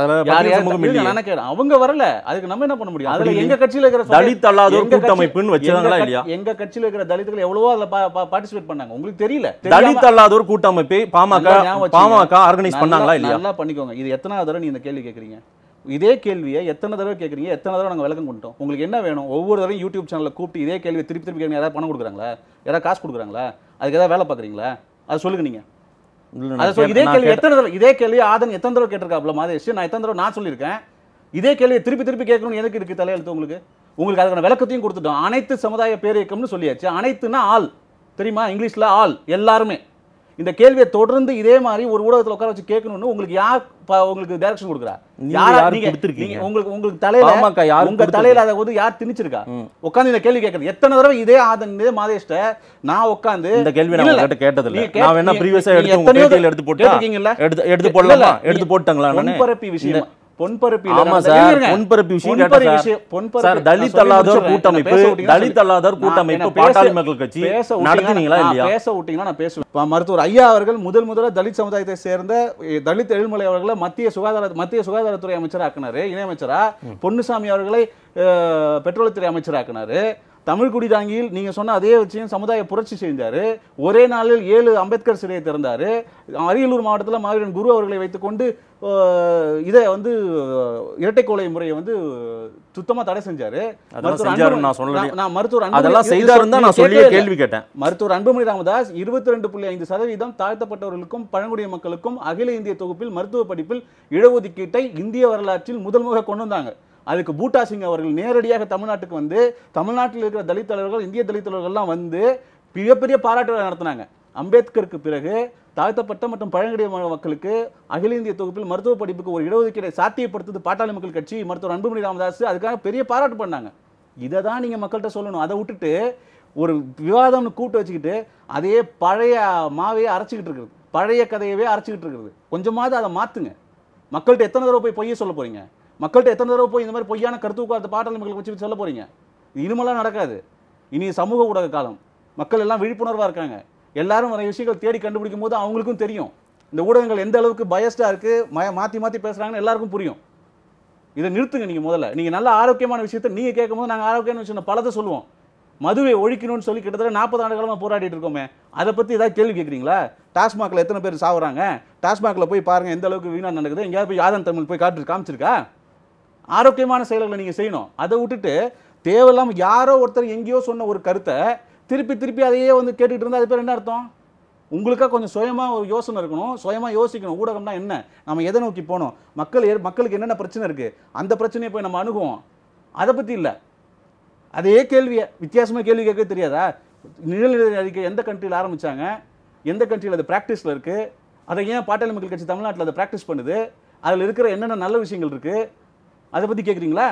அவங்க வரல அதுக்கு நம்ம என்ன பண்ண முடியும் அதுல எங்க கட்சியில இருக்கிற தலித் அல்லாத கூட்டமைப்புன்னு வச்சாங்களா இல்லையா எங்க கட்சியில இருக்கிற தலித்துகள் எவ்வளவோ அதுல பார்ட்டிசிபேட் பண்ணாங்க உங்களுக்கு தெரியல தலித் அல்லாத ஒரு கூட்டமைப்பை பாமக பாமக ஆர்கனைஸ் பண்ணாங்களா இல்லையா நல்லா பண்ணிக்கோங்க இது எத்தனாவது தடவை நீ இந்த கேள்வி கேக்குறீங்க இதே கேள்வியை எத்தனை தடவை கேட்குறீங்க எத்தனை தடவை நாங்கள் விளக்கம் கொண்டோம் உங்களுக்கு என்ன வேணும் ஒவ்வொரு தடவையும் யூடியூப் சேனலில் கூப்பிட்டு இதே கேள்வி திருப்பி திருப்பி கேட்குறீங்க யாராவது பணம் கொடுக்குறாங்களா யாராவது காசு கொடுக்குறாங்களா அதுக்கு ஏதாவது வேலை பார்க்குறீங்களா அதை சொல்லுங்க நீங்கள் இதே கேள்வி எத்தனை தடவை இதே கேள்வி ஆதன் எத்தனை தடவை கேட்டிருக்காப்ல மாதேஷ் நான் எத்தனை தடவை நான் சொல்லியிருக்கேன் இதே கேள்வியை திருப்பி திருப்பி கேட்கணும்னு எதுக்கு இருக்கு தலையெழுத்து உங்களுக்கு உங்களுக்கு அதுக்கான விளக்கத்தையும் கொடுத்துட்டோம் அனைத்து சமுதாய பேரியக்கம்னு சொல்லியாச்சு அனைத்துனா ஆள் தெரியுமா இங்கிலீஷில் ஆள் எல்லாருமே இந்த கேள்வியை தொடர்ந்து இதே மாதிரி ஒரு ஊடகத்தில் உட்கார வச்சு கேட்கணும்னு உங்களுக்கு யார் உங்களுக்கு டைரக்ஷன் கொடுக்குறா யாரா உங்களுக்கு உங்களுக்கு தலையில ஆமாக்கா யார் உங்க தலையில அதை வந்து யார் திணிச்சிருக்கா உட்காந்து இந்த கேள்வி கேட்கறது எத்தனை தடவை இதே ஆதன் இதே மாதேஷ்ட நான் உட்காந்து இந்த கேள்வி நான் உங்ககிட்ட கேட்டது இல்ல நான் வேணா ப்ரீவியஸா எடுத்து உங்க எடுத்து போட்டு எடுத்து எடுத்து போடலாமா எடுத்து போட்டாங்களா நான் விஷயம் தலித் தலித் அல்லாதோர் கூட்டமைப்பு கட்சி இல்லையா நான் பேசுவேன் மருத்துவர் ஐயா அவர்கள் முதல் சேர்ந்த தலித் எழுமலை அவர்களை மத்திய சுகாதார மத்திய சுகாதாரத்துறை அமைச்சராக்கினாரு இணையமைச்சரா பொன்னுசாமி அவர்களை அமைச்சராக்கினாரு தமிழ் குடிதாங்கியில் நீங்கள் சொன்ன அதே விஷயம் சமுதாய புரட்சி செய்தார் ஒரே நாளில் ஏழு அம்பேத்கர் சிலையை திறந்தார் அரியலூர் மாவட்டத்தில் மாவீரன் குரு அவர்களை வைத்துக்கொண்டு இதை வந்து இரட்டைக்கோளை முறையை வந்து சுத்தமாக தடை செஞ்சார் மருத்துவர் அன்புமணி ராமதாஸ் இருபத்தி ரெண்டு புள்ளி ஐந்து சதவீதம் தாழ்த்தப்பட்டவர்களுக்கும் பழங்குடிய மக்களுக்கும் அகில இந்திய தொகுப்பில் மருத்துவ படிப்பில் இடஒதுக்கீட்டை இந்திய வரலாற்றில் முதல் முக கொண்டு வந்தாங்க அதுக்கு பூட்டா சிங் அவர்கள் நேரடியாக தமிழ்நாட்டுக்கு வந்து தமிழ்நாட்டில் இருக்கிற தலித் தலைவர்கள் இந்திய தலித் தலைவர்கள்லாம் வந்து மிகப்பெரிய பாராட்டுகளை நடத்தினாங்க அம்பேத்கருக்கு பிறகு தாழ்த்தப்பட்ட மற்றும் பழங்குடிய மக்களுக்கு அகில இந்திய தொகுப்பில் மருத்துவ படிப்புக்கு ஒரு இடஒதுக்கீடு சாத்தியப்படுத்தது பாட்டாளி மக்கள் கட்சி மருத்துவர் அன்புமணி ராமதாஸ் அதுக்காக பெரிய பாராட்டு பண்ணாங்க இதை தான் நீங்கள் மக்கள்கிட்ட சொல்லணும் அதை விட்டுட்டு ஒரு விவாதம்னு கூட்டு வச்சுக்கிட்டு அதையே பழைய மாவையே அரைச்சிக்கிட்டு இருக்குது பழைய கதையவே அரைச்சிக்கிட்டு இருக்குது கொஞ்சமாவது அதை மாற்றுங்க மக்கள்கிட்ட எத்தனை தடவை போய் பொய்ய சொல்ல போகிறீங்க மக்கள்கிட்ட எத்தனை தடவை போய் இந்த மாதிரி பொய்யான கருத்து உட்கார்த்த பாடல் மக்களுக்கு வச்சு சொல்ல போகிறீங்க இனிமெல்லாம் நடக்காது இனி சமூக ஊடக காலம் மக்கள் எல்லாம் விழிப்புணர்வாக இருக்காங்க எல்லாரும் நிறைய விஷயங்கள் தேடி கண்டுபிடிக்கும் போது அவங்களுக்கும் தெரியும் இந்த ஊடகங்கள் எந்த அளவுக்கு பயஸ்டாக இருக்குது மய மாற்றி மாற்றி பேசுகிறாங்கன்னு எல்லாருக்கும் புரியும் இதை நிறுத்துங்க நீங்கள் முதல்ல நீங்கள் நல்ல ஆரோக்கியமான விஷயத்த நீங்கள் கேட்கும் போது நாங்கள் ஆரோக்கியம்னு விஷயம் பலதை சொல்லுவோம் மதுவை ஒழிக்கணும்னு சொல்லி கிட்டத்தட்ட நாற்பது ஆண்டு காலமாக போராடிட்டு இருக்கோமே அதை பற்றி ஏதாவது கேள்வி கேட்குறீங்களா டாஸ்மாகில் எத்தனை பேர் சாவுறாங்க டாஸ்மாகில் போய் பாருங்கள் எந்த அளவுக்கு வீணாக நடக்குது எங்கேயாவது போய் யாதன் தமிழ் போய் காட்டு காமிச்சிருக்கா ஆரோக்கியமான செயல்களை நீங்கள் செய்யணும் அதை விட்டுட்டு தேவையில்லாமல் யாரோ ஒருத்தர் எங்கேயோ சொன்ன ஒரு கருத்தை திருப்பி திருப்பி அதையே வந்து கேட்டுக்கிட்டு இருந்தால் அது பேர் என்ன அர்த்தம் உங்களுக்காக கொஞ்சம் சுயமாக ஒரு யோசனை இருக்கணும் சுயமாக யோசிக்கணும் ஊடகம்னா என்ன நம்ம எதை நோக்கி போகணும் மக்கள் மக்களுக்கு என்னென்ன பிரச்சனை இருக்குது அந்த பிரச்சனையை போய் நம்ம அணுகுவோம் அதை பற்றி இல்லை அதே கேள்வியை வித்தியாசமாக கேள்வி கேட்க தெரியாதா நிழல்நிலை அறிக்கை எந்த கண்ட்ரியில் ஆரம்பித்தாங்க எந்த கண்ட்ரியில் அது ப்ராக்டிஸில் இருக்குது அதை ஏன் பாட்டாளி மக்கள் கட்சி தமிழ்நாட்டில் அதை ப்ராக்டிஸ் பண்ணுது அதில் இருக்கிற என்னென்ன நல்ல விஷயங்கள் இருக்குது அதை பற்றி கேட்குறீங்களா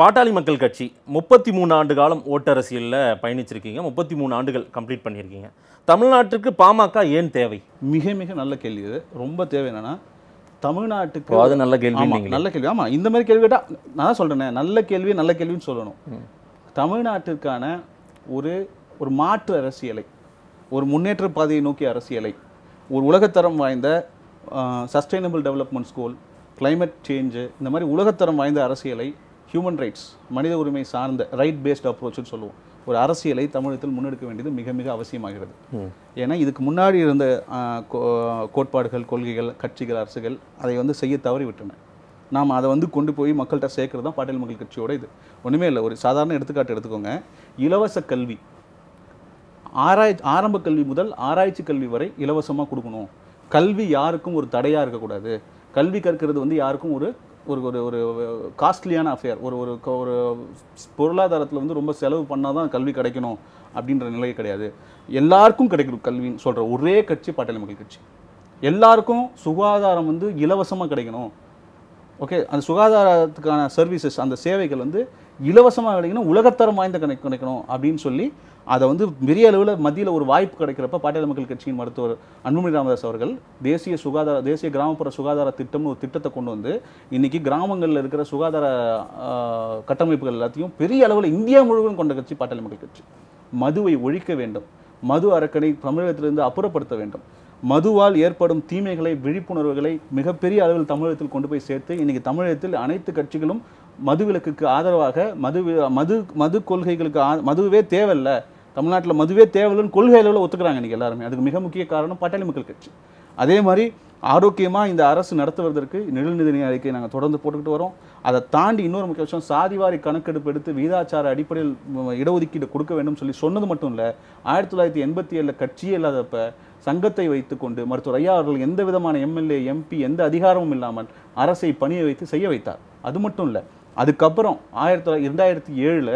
பாட்டாளி மக்கள் கட்சி முப்பத்தி மூணு ஆண்டு காலம் ஓட்டரசியலில் பயணிச்சிருக்கீங்க முப்பத்தி மூணு ஆண்டுகள் கம்ப்ளீட் பண்ணியிருக்கீங்க தமிழ்நாட்டுக்கு பாமக ஏன் தேவை மிக மிக நல்ல கேள்வி இது ரொம்ப தேவை என்னன்னா தமிழ்நாட்டுக்கு அது நல்ல கேள்வி நல்ல கேள்வி ஆமாம் இந்த மாதிரி கேள்வி கேட்டால் நான் சொல்கிறேனே நல்ல கேள்வி நல்ல கேள்வின்னு சொல்லணும் தமிழ்நாட்டிற்கான ஒரு ஒரு மாற்று அரசியலை ஒரு முன்னேற்ற பாதையை நோக்கிய அரசியலை ஒரு உலகத்தரம் வாய்ந்த sustainable development school climate change இந்த மாதிரி உலகத்தரம் வாய்ந்த அரசியலை ஹியூமன் ரைட்ஸ் மனித உரிமை சார்ந்த ரைட் பேஸ்ட் அப்ரோச்சுன்னு சொல்லுவோம் ஒரு அரசியலை தமிழகத்தில் முன்னெடுக்க வேண்டியது மிக மிக அவசியமாகிறது ஏன்னா இதுக்கு முன்னாடி இருந்த கோட்பாடுகள் கொள்கைகள் கட்சிகள் அரசுகள் அதை வந்து செய்ய தவறிவிட்டன நாம் அதை வந்து கொண்டு போய் மக்கள்கிட்ட சேர்க்கறது தான் பாட்டியல் மக்கள் கட்சியோட இது ஒன்றுமே இல்லை ஒரு சாதாரண எடுத்துக்காட்டு எடுத்துக்கோங்க இலவச கல்வி ஆராய் ஆரம்ப கல்வி முதல் ஆராய்ச்சி கல்வி வரை இலவசமாக கொடுக்கணும் கல்வி யாருக்கும் ஒரு தடையாக இருக்கக்கூடாது கல்வி கற்கிறது வந்து யாருக்கும் ஒரு ஒரு ஒரு ஒரு காஸ்ட்லியான அஃபேர் ஒரு ஒரு ஒரு பொருளாதாரத்தில் வந்து ரொம்ப செலவு பண்ணால் தான் கல்வி கிடைக்கணும் அப்படின்ற நிலை கிடையாது எல்லாருக்கும் கிடைக்கணும் கல்வின்னு சொல்கிற ஒரே கட்சி பாட்டாளி மக்கள் கட்சி எல்லாருக்கும் சுகாதாரம் வந்து இலவசமாக கிடைக்கணும் ஓகே அந்த சுகாதாரத்துக்கான சர்வீசஸ் அந்த சேவைகள் வந்து இலவசமாக கிடைக்கணும் உலகத்தரம் வாய்ந்த கணக்கு கிடைக்கணும் அப்படின்னு சொல்லி அதை வந்து பெரிய அளவில் மத்தியில் ஒரு வாய்ப்பு கிடைக்கிறப்ப பாட்டாளி மக்கள் கட்சியின் மருத்துவர் அன்புமணி ராமதாஸ் அவர்கள் தேசிய சுகாதார தேசிய கிராமப்புற சுகாதார திட்டம்னு ஒரு திட்டத்தை கொண்டு வந்து இன்றைக்கி கிராமங்களில் இருக்கிற சுகாதார கட்டமைப்புகள் எல்லாத்தையும் பெரிய அளவில் இந்தியா முழுவதும் கொண்ட கட்சி பாட்டாளி மக்கள் கட்சி மதுவை ஒழிக்க வேண்டும் மது அரக்கணை தமிழகத்திலிருந்து அப்புறப்படுத்த வேண்டும் மதுவால் ஏற்படும் தீமைகளை விழிப்புணர்வுகளை மிகப்பெரிய அளவில் தமிழகத்தில் கொண்டு போய் சேர்த்து இன்றைக்கி தமிழகத்தில் அனைத்து கட்சிகளும் மதுவிலக்குக்கு ஆதரவாக மது மது மது கொள்கைகளுக்கு மதுவே தேவையில்ல தமிழ்நாட்டில் மதுவே தேவையில்லைன்னு கொள்கை அளவில் ஒத்துக்கிறாங்க இன்றைக்கி எல்லாருமே அதுக்கு மிக முக்கிய காரணம் பாட்டாளி மக்கள் கட்சி அதே மாதிரி ஆரோக்கியமாக இந்த அரசு நடத்துவதற்கு நிழல்நிதி அறிக்கை நாங்கள் தொடர்ந்து போட்டுக்கிட்டு வரோம் அதை தாண்டி இன்னொரு முக்கிய விஷயம் சாதிவாரி கணக்கெடுப்பு எடுத்து வீதாச்சார அடிப்படையில் இடஒதுக்கீடு கொடுக்க வேண்டும் சொல்லி சொன்னது மட்டும் இல்லை ஆயிரத்தி தொள்ளாயிரத்தி எண்பத்தி ஏழில் கட்சியே இல்லாதப்ப சங்கத்தை வைத்துக்கொண்டு மருத்துவர் ஐயா அவர்கள் எந்த விதமான எம்எல்ஏ எம்பி எந்த அதிகாரமும் இல்லாமல் அரசை பணியை வைத்து செய்ய வைத்தார் அது மட்டும் இல்லை அதுக்கப்புறம் ஆயிரத்தி தொள்ளாயிரத்தி இரண்டாயிரத்தி ஏழில்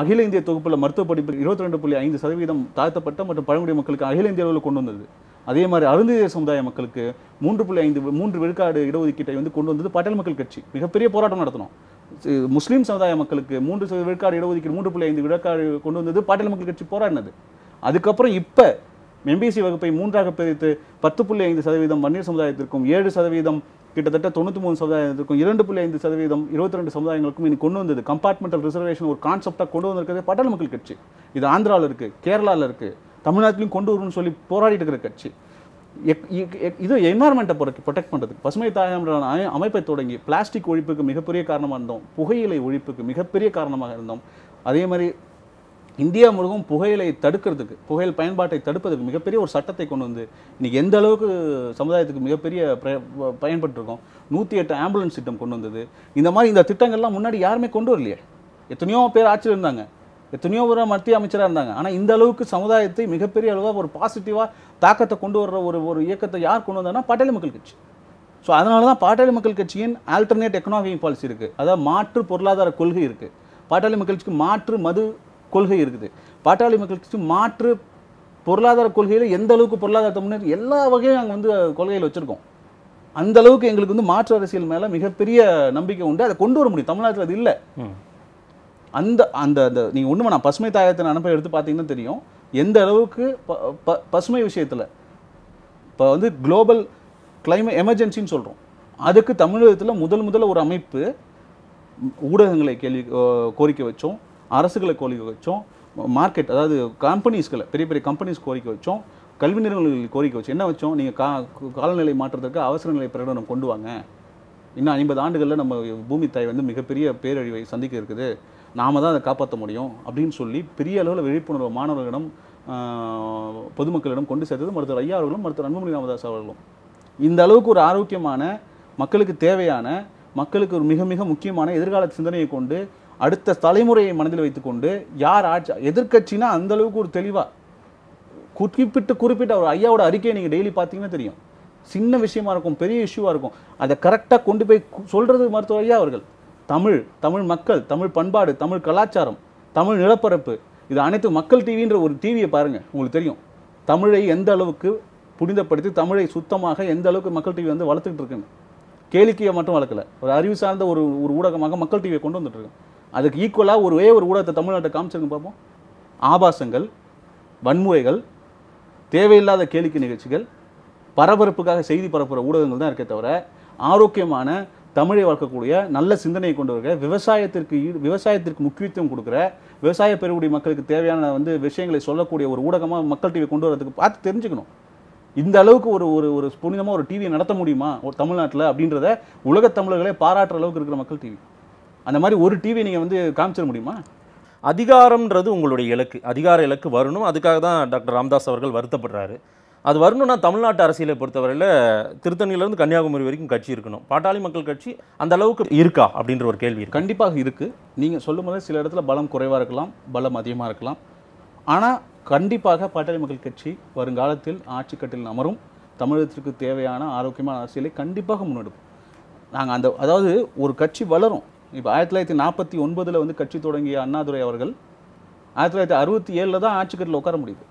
அகில இந்திய தொகுப்பில் மருத்துவ படிப்பு இருபத்தி ரெண்டு புள்ளி ஐந்து சதவீதம் தாழ்த்தப்பட்ட மற்றும் பழங்குடி மக்களுக்கு அகில இந்திய அளவில் கொண்டு வந்தது அதே மாதிரி அருந்ததிய சமுதாய மக்களுக்கு மூன்று புள்ளி ஐந்து மூன்று விழுக்காடு இடஒதுக்கீட்டை வந்து கொண்டு வந்தது பட்டேல் மக்கள் கட்சி மிகப்பெரிய போராட்டம் நடத்தினோம் முஸ்லீம் சமுதாய மக்களுக்கு மூன்று விழுக்காடு இடஒதுக்கீடு மூன்று புள்ளி ஐந்து விழுக்காடு கொண்டு வந்தது பாட்டல் மக்கள் கட்சி போராடினது அதுக்கப்புறம் இப்போ எம்பிசி வகுப்பை மூன்றாக பிரித்து பத்து புள்ளி ஐந்து சதவீதம் வன்னியர் சமுதாயத்திற்கும் ஏழு சதவீதம் கிட்டத்தட்ட தொண்ணூற்றி மூணு சதவீதத்திற்கும் இரண்டு புள்ளி ஐந்து சதவீதம் இருபத்தி ரெண்டு சமுதாயங்களுக்கும் இனி கொண்டு வந்தது கம்பார்ட்மெண்டல் ரிசர்வேஷன் ஒரு கான்செப்டாக கொண்டு வந்திருக்கிறது பட்டல் மக்கள் கட்சி இது ஆந்திராவில் இருக்குது கேரளாவில் இருக்குது தமிழ்நாட்டிலையும் கொண்டு வரும்னு சொல்லி போராடிட்டு இருக்கிற கட்சி இது என்வாரன்மெண்ட்டை ப்ரொடெக்ட் பண்ணுறதுக்கு பசுமை தாயம்ன்ற அமைப்பை தொடங்கி பிளாஸ்டிக் ஒழிப்புக்கு மிகப்பெரிய காரணமாக இருந்தோம் புகையிலை ஒழிப்புக்கு மிகப்பெரிய காரணமாக இருந்தோம் அதே மாதிரி இந்தியா முழுவதும் புகையிலை தடுக்கிறதுக்கு புகையில் பயன்பாட்டை தடுப்பதற்கு மிகப்பெரிய ஒரு சட்டத்தை கொண்டு வந்து இன்றைக்கி எந்த அளவுக்கு சமுதாயத்துக்கு மிகப்பெரிய பயன்பட்டிருக்கோம் நூற்றி எட்டு ஆம்புலன்ஸ் திட்டம் கொண்டு வந்தது இந்த மாதிரி இந்த திட்டங்கள்லாம் முன்னாடி யாருமே கொண்டு வரலையே எத்தனையோ பேர் ஆட்சியில் இருந்தாங்க எத்தனையோ ஒரு மத்திய அமைச்சராக இருந்தாங்க ஆனால் இந்த அளவுக்கு சமுதாயத்தை மிகப்பெரிய அளவாக ஒரு பாசிட்டிவாக தாக்கத்தை கொண்டு வர்ற ஒரு ஒரு இயக்கத்தை யார் கொண்டு வந்தாங்கன்னா பாட்டாளி மக்கள் கட்சி ஸோ அதனால தான் பாட்டாளி மக்கள் கட்சியின் ஆல்டர்னேட் எக்கனாமிக் பாலிசி இருக்குது அதாவது மாற்று பொருளாதார கொள்கை இருக்குது பாட்டாளி மக்கள் கட்சிக்கு மாற்று மது கொள்கை இருக்குது பாட்டாளி மக்கள் கட்சி மாற்று பொருளாதார கொள்கையில் எந்த அளவுக்கு பொருளாதாரத்தை முன்னேற்றம் எல்லா வகையும் நாங்கள் வந்து கொள்கையில் வச்சுருக்கோம் அந்த அளவுக்கு எங்களுக்கு வந்து மாற்று அரசியல் மேலே மிகப்பெரிய நம்பிக்கை உண்டு அதை கொண்டு வர முடியும் தமிழ்நாட்டில் அது இல்லை அந்த அந்த அந்த நீங்கள் ஒன்றுமே நான் பசுமை தாயத்தின் அனுப்ப எடுத்து பார்த்தீங்கன்னா தெரியும் எந்த அளவுக்கு ப பசுமை விஷயத்தில் இப்போ வந்து குளோபல் கிளைமே எமர்ஜென்சின்னு சொல்கிறோம் அதுக்கு தமிழகத்தில் முதல் முதல்ல ஒரு அமைப்பு ஊடகங்களை கேள்வி கோரிக்கை வச்சோம் அரசுகளை கோரிக்கை வச்சோம் மார்க்கெட் அதாவது கம்பெனிஸ்களை பெரிய பெரிய கம்பெனிஸ் கோரிக்கை வச்சோம் கல்வி நிறுவனங்களுக்கு கோரிக்கை வச்சு என்ன வச்சோம் நீங்கள் கா காலநிலை மாற்றத்திற்கு அவசர நிலை பிரகடனம் கொண்டு வாங்க இன்னும் ஐம்பது ஆண்டுகளில் நம்ம பூமி தாய் வந்து மிகப்பெரிய பேரழிவை சந்திக்க இருக்குது நாம் தான் அதை காப்பாற்ற முடியும் அப்படின்னு சொல்லி பெரிய அளவில் விழிப்புணர்வு மாணவர்களிடம் பொதுமக்களிடம் கொண்டு சேர்த்தது மருத்துவர் ஐயா அவர்களும் மருத்துவர் அன்புமணி ராமதாஸ் அவர்களும் இந்த அளவுக்கு ஒரு ஆரோக்கியமான மக்களுக்கு தேவையான மக்களுக்கு ஒரு மிக மிக முக்கியமான எதிர்கால சிந்தனையை கொண்டு அடுத்த தலைமுறையை மனதில் வைத்துக்கொண்டு யார் ஆட்சி எதிர்கட்சினா அந்த அளவுக்கு ஒரு தெளிவாக குறிப்பிட்டு குறிப்பிட்ட ஒரு ஐயாவோட அறிக்கையை நீங்கள் டெய்லி பார்த்தீங்கன்னா தெரியும் சின்ன விஷயமா இருக்கும் பெரிய இஷ்யூவாக இருக்கும் அதை கரெக்டாக கொண்டு போய் சொல்றது மருத்துவ ஐயா அவர்கள் தமிழ் தமிழ் மக்கள் தமிழ் பண்பாடு தமிழ் கலாச்சாரம் தமிழ் நிலப்பரப்பு இது அனைத்து மக்கள் டிவின்ற ஒரு டிவியை பாருங்க உங்களுக்கு தெரியும் தமிழை எந்த அளவுக்கு புனிதப்படுத்தி தமிழை சுத்தமாக எந்த அளவுக்கு மக்கள் டிவி வந்து வளர்த்துக்கிட்டு இருக்குங்க கேளிக்கையை மட்டும் வளர்க்கல ஒரு அறிவு சார்ந்த ஒரு ஒரு ஊடகமாக மக்கள் டிவியை கொண்டு வந்துட்டு வந்துட்டுருக்கேன் அதுக்கு ஈக்குவலாக ஒரே ஒரு ஊடகத்தை தமிழ்நாட்டை காமிச்சிருங்க பார்ப்போம் ஆபாசங்கள் வன்முறைகள் தேவையில்லாத கேளிக்கை நிகழ்ச்சிகள் பரபரப்புக்காக செய்தி பரப்புகிற ஊடகங்கள் தான் இருக்கே தவிர ஆரோக்கியமான தமிழை வளர்க்கக்கூடிய நல்ல சிந்தனையை கொண்டு வருகிற விவசாயத்திற்கு விவசாயத்திற்கு முக்கியத்துவம் கொடுக்குற விவசாய பெருகுடி மக்களுக்கு தேவையான வந்து விஷயங்களை சொல்லக்கூடிய ஒரு ஊடகமாக மக்கள் டிவி கொண்டு வரதுக்கு பார்த்து தெரிஞ்சுக்கணும் இந்த அளவுக்கு ஒரு ஒரு ஒரு புனிதமாக ஒரு டிவியை நடத்த முடியுமா ஒரு தமிழ்நாட்டில் அப்படின்றத உலகத் தமிழர்களே பாராட்டுற அளவுக்கு இருக்கிற மக்கள் டிவி அந்த மாதிரி ஒரு டிவி நீங்கள் வந்து காமிச்சிட முடியுமா அதிகாரம்ன்றது உங்களுடைய இலக்கு அதிகார இலக்கு வரணும் அதுக்காக தான் டாக்டர் ராம்தாஸ் அவர்கள் வருத்தப்படுறாரு அது வரணும்னா தமிழ்நாட்டு அரசியலை பொறுத்தவரையில் திருத்தணியிலேருந்து கன்னியாகுமரி வரைக்கும் கட்சி இருக்கணும் பாட்டாளி மக்கள் கட்சி அந்த அளவுக்கு இருக்கா அப்படின்ற ஒரு கேள்வி கண்டிப்பாக இருக்குது நீங்கள் சொல்லும் போது சில இடத்துல பலம் குறைவாக இருக்கலாம் பலம் அதிகமாக இருக்கலாம் ஆனால் கண்டிப்பாக பாட்டாளி மக்கள் கட்சி வருங்காலத்தில் ஆட்சி கட்டில் அமரும் தமிழகத்திற்கு தேவையான ஆரோக்கியமான அரசியலை கண்டிப்பாக முன்னெடுப்போம் நாங்கள் அந்த அதாவது ஒரு கட்சி வளரும் இப்போ ஆயிரத்தி தொள்ளாயிரத்தி நாற்பத்தி ஒன்பதில் வந்து கட்சி தொடங்கிய அண்ணாதுரை அவர்கள் ஆயிரத்தி தொள்ளாயிரத்தி அறுபத்தி ஏழில் தான் ஆட்சிக்கட்டில் உட்கார முடியுது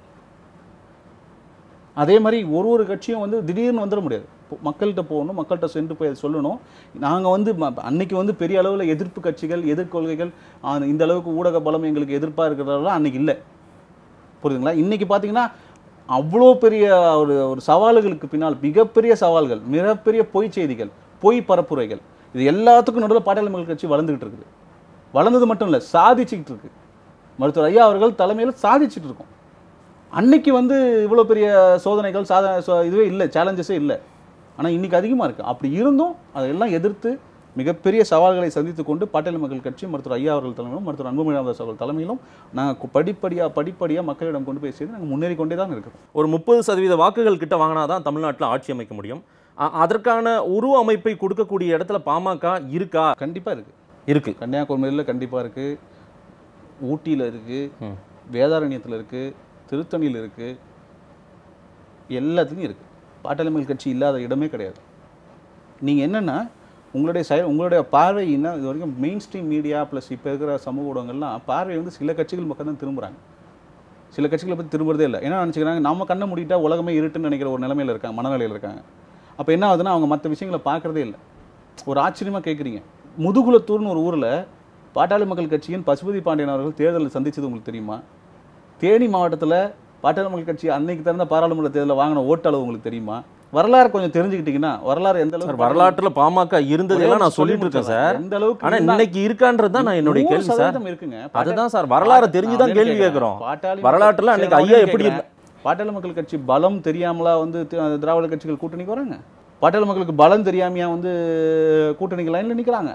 அதே மாதிரி ஒரு ஒரு கட்சியும் வந்து திடீர்னு வந்துட முடியாது மக்கள்கிட்ட போகணும் மக்கள்கிட்ட சென்று போய் சொல்லணும் நாங்கள் வந்து அன்னைக்கு வந்து பெரிய அளவில் எதிர்ப்பு கட்சிகள் எதிர்கொள்கைகள் இந்த அளவுக்கு ஊடக பலம் எங்களுக்கு எதிர்ப்பாக இருக்கிறதெல்லாம் அன்றைக்கி இல்லை புரியுதுங்களா இன்றைக்கி பார்த்தீங்கன்னா அவ்வளோ பெரிய ஒரு ஒரு சவால்களுக்கு பின்னால் மிகப்பெரிய சவால்கள் மிகப்பெரிய பொய் செய்திகள் பொய் பரப்புரைகள் இது எல்லாத்துக்கும் நடுவில் பாட்டாளி மக்கள் கட்சி வளர்ந்துக்கிட்டு இருக்குது வளர்ந்தது மட்டும் இல்லை சாதிச்சுக்கிட்டு இருக்கு மருத்துவர் ஐயா அவர்கள் தலைமையில் சாதிச்சுட்டு இருக்கோம் அன்னைக்கு வந்து இவ்வளோ பெரிய சோதனைகள் சாதனை இதுவே இல்லை சேலஞ்சஸே இல்லை ஆனால் இன்றைக்கி அதிகமாக இருக்குது அப்படி இருந்தும் அதெல்லாம் எதிர்த்து மிகப்பெரிய சவால்களை சந்தித்து கொண்டு பாட்டாளி மக்கள் கட்சி மருத்துவர் ஐயா அவர்கள் தலைமையிலும் மருத்துவர் அன்புமணி ராமதாஸ் அவர்கள் தலைமையிலும் நாங்கள் படிப்படியாக படிப்படியாக மக்களிடம் கொண்டு போய் சேர்ந்து நாங்கள் முன்னேறி கொண்டே தான் இருக்கிறோம் ஒரு முப்பது சதவீத வாக்குகள் கிட்ட வாங்கினா தான் தமிழ்நாட்டில் ஆட்சி அமைக்க முடியும் அதற்கான உருவ அமைப்பை கொடுக்கக்கூடிய இடத்துல பாமக இருக்கா கண்டிப்பாக இருக்கு இருக்கு கன்னியாகுமரியில் கண்டிப்பாக இருக்கு ஊட்டியில் இருக்கு வேதாரண்யத்தில் இருக்கு திருத்தணியில் இருக்கு எல்லாத்துலேயும் இருக்கு பாட்டாளிமல் கட்சி இல்லாத இடமே கிடையாது நீங்கள் என்னென்னா உங்களுடைய சை உங்களுடைய பார்வைன்னா இது வரைக்கும் மெயின் ஸ்ட்ரீம் மீடியா ப்ளஸ் இப்போ இருக்கிற சமூக ஊடகங்கள்லாம் பார்வை வந்து சில கட்சிகள் மக்கள் தான் திரும்புகிறாங்க சில கட்சிகளை பற்றி திரும்புறதே இல்லை ஏன்னா நினச்சிக்கிறாங்க நம்ம கண்ணை மூடிட்டா உலகமே இருட்டுன்னு நினைக்கிற ஒரு நிலமையில் இருக்காங்க மனநிலையில் இருக்காங்க அப்போ என்ன ஆகுதுன்னா அவங்க மற்ற விஷயங்களை பார்க்குறதே இல்லை ஒரு ஆச்சரியமாக கேட்குறீங்க முதுகுலத்தூர்னு ஒரு ஊரில் பாட்டாளி மக்கள் கட்சியின் பசுபதி பாண்டியன் அவர்கள் தேர்தலில் சந்தித்தது உங்களுக்கு தெரியுமா தேனி மாவட்டத்தில் பாட்டாளி மக்கள் கட்சி அன்னைக்கு திறந்த பாராளுமன்ற தேர்தலில் வாங்கின ஓட்டளவு உங்களுக்கு தெரியுமா வரலாறு கொஞ்சம் தெரிஞ்சுக்கிட்டீங்கன்னா வரலாறு எந்த அளவுக்கு வரலாற்றுல பாமக இருந்ததெல்லாம் நான் சொல்லிட்டு இருக்கேன் சார் எந்த அளவுக்கு ஆனா இன்னைக்கு இருக்கான்றது தான் நான் என்னுடைய கேள்வி சார் இருக்குங்க அதுதான் சார் வரலாறு தெரிஞ்சுதான் கேள்வி கேட்கிறோம் வரலாற்றுல அன்னைக்கு ஐயா எப்படி பாட்டாளி மக்கள் கட்சி பலம் தெரியாமலா வந்து திராவிட கட்சிகள் கூட்டணிக்கு வராங்க பாட்டாளி மக்களுக்கு பலம் தெரியாமையா வந்து கூட்டணிக்கு லைனில் நிற்கிறாங்க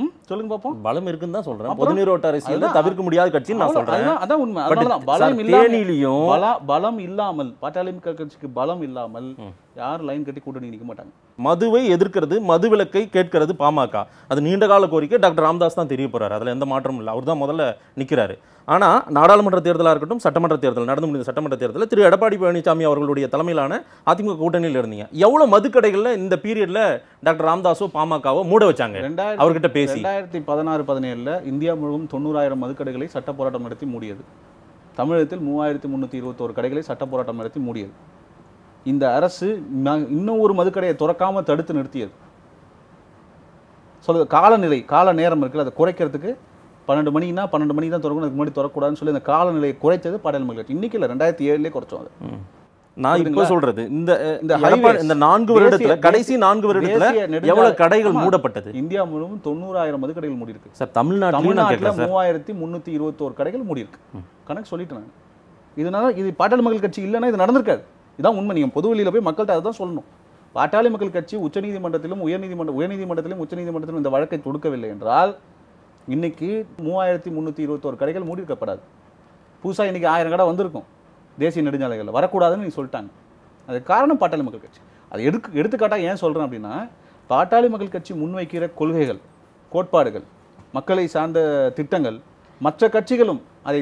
ம் சொல்லுங்க பாப்போம் பலம் இருக்குன்னு தான் சொல்றேன் பொதுநீரோட்ட நீரோட்ட அரசியல் தவிர்க்க முடியாத கட்சின்னு நான் சொல்றேன் அதான் உண்மை அதனால பலம் இல்லாம பலம் இல்லாமல் பாட்டாளி மக்கள் கட்சிக்கு பலம் இல்லாமல் யாரும் லைன் கட்டி கூட்டணி நிற்க மாட்டாங்க மதுவை எதிர்க்கிறது மது விளக்கை கேட்கிறது பாமக அது நீண்ட கால கோரிக்கை டாக்டர் ராம்தாஸ் தான் தெரிய போகிறார் அதில் எந்த மாற்றமும் இல்லை அவர் தான் முதல்ல நிற்கிறாரு ஆனால் நாடாளுமன்ற தேர்தலாக இருக்கட்டும் சட்டமன்ற தேர்தல் நடந்து முடிந்த சட்டமன்ற தேர்தலில் திரு எடப்பாடி பழனிசாமி அவர்களுடைய தலைமையிலான அதிமுக கூட்டணியில் இருந்தீங்க எவ்வளோ மதுக்கடைகளில் இந்த பீரியடில் டாக்டர் ராம்தாஸோ பாமகவோ மூட வச்சாங்க ரெண்டாயிரம் அவர்கிட்ட பேசி ரெண்டாயிரத்தி பதினாறு பதினேழில் இந்தியா முழுவதும் தொண்ணூறாயிரம் மதுக்கடைகளை சட்ட போராட்டம் நடத்தி மூடியது தமிழகத்தில் மூவாயிரத்தி முந்நூற்றி இருபத்தோரு கடைகளை சட்ட போராட்டம் நடத்தி மூடியது இந்த அரசு இன்னும் ஒரு மதுக்கடையை திறக்காமல் தடுத்து நிறுத்தியது சொல்லுது காலநிலை கால நேரம் இருக்குல்ல அதை குறைக்கிறதுக்கு பன்னெண்டு மணினா பன்னெண்டு மணி தான் திறக்கணும் அதுக்கு முன்னாடி திறக்கூடாதுன்னு சொல்லி அந்த காலநிலையை குறைத்தது பாடல் இன்னைக்கு இல்லை ரெண்டாயிரத்தி ஏழுலேயே குறைச்சோம் அது நான் இப்போ சொல்றது இந்த இந்த இந்த நான்கு வருடத்துல கடைசி நான்கு வருடத்துல எவ்வளவு கடைகள் மூடப்பட்டது இந்தியா முழுவதும் தொண்ணூறாயிரம் மது கடைகள் மூடி இருக்கு சார் தமிழ்நாட்டில் மூவாயிரத்தி முன்னூத்தி இருபத்தோரு கடைகள் மூடி இருக்கு கணக்கு சொல்லிட்டேன் இதனால இது பாட்டல் மக்கள் கட்சி இல்லைன்னா இது நடந்திருக்காது இதான் உண்மை நீங்கள் பொதுவெளியில் போய் மக்கள்கிட்ட அதை தான் சொல்லணும் பாட்டாளி மக்கள் கட்சி உச்சநீதிமன்றத்திலும் உயர்நீதிமன்ற உயர்நீதிமன்றத்திலும் உச்சநீதிமன்றத்திலும் இந்த வழக்கை தொடுக்கவில்லை என்றால் இன்னைக்கு மூவாயிரத்தி முந்நூற்றி இருபத்தோரு கடைகள் மூடியிருக்கப்படாது புதுசாக இன்றைக்கி ஆயிரம் கடை வந்திருக்கும் தேசிய நெடுஞ்சாலைகளில் வரக்கூடாதுன்னு நீங்கள் சொல்லிட்டாங்க அதுக்கு காரணம் பாட்டாளி மக்கள் கட்சி அது எடுக்கு எடுத்துக்காட்டாக ஏன் சொல்கிறேன் அப்படின்னா பாட்டாளி மக்கள் கட்சி முன்வைக்கிற கொள்கைகள் கோட்பாடுகள் மக்களை சார்ந்த திட்டங்கள் மற்ற கட்சிகளும் அதை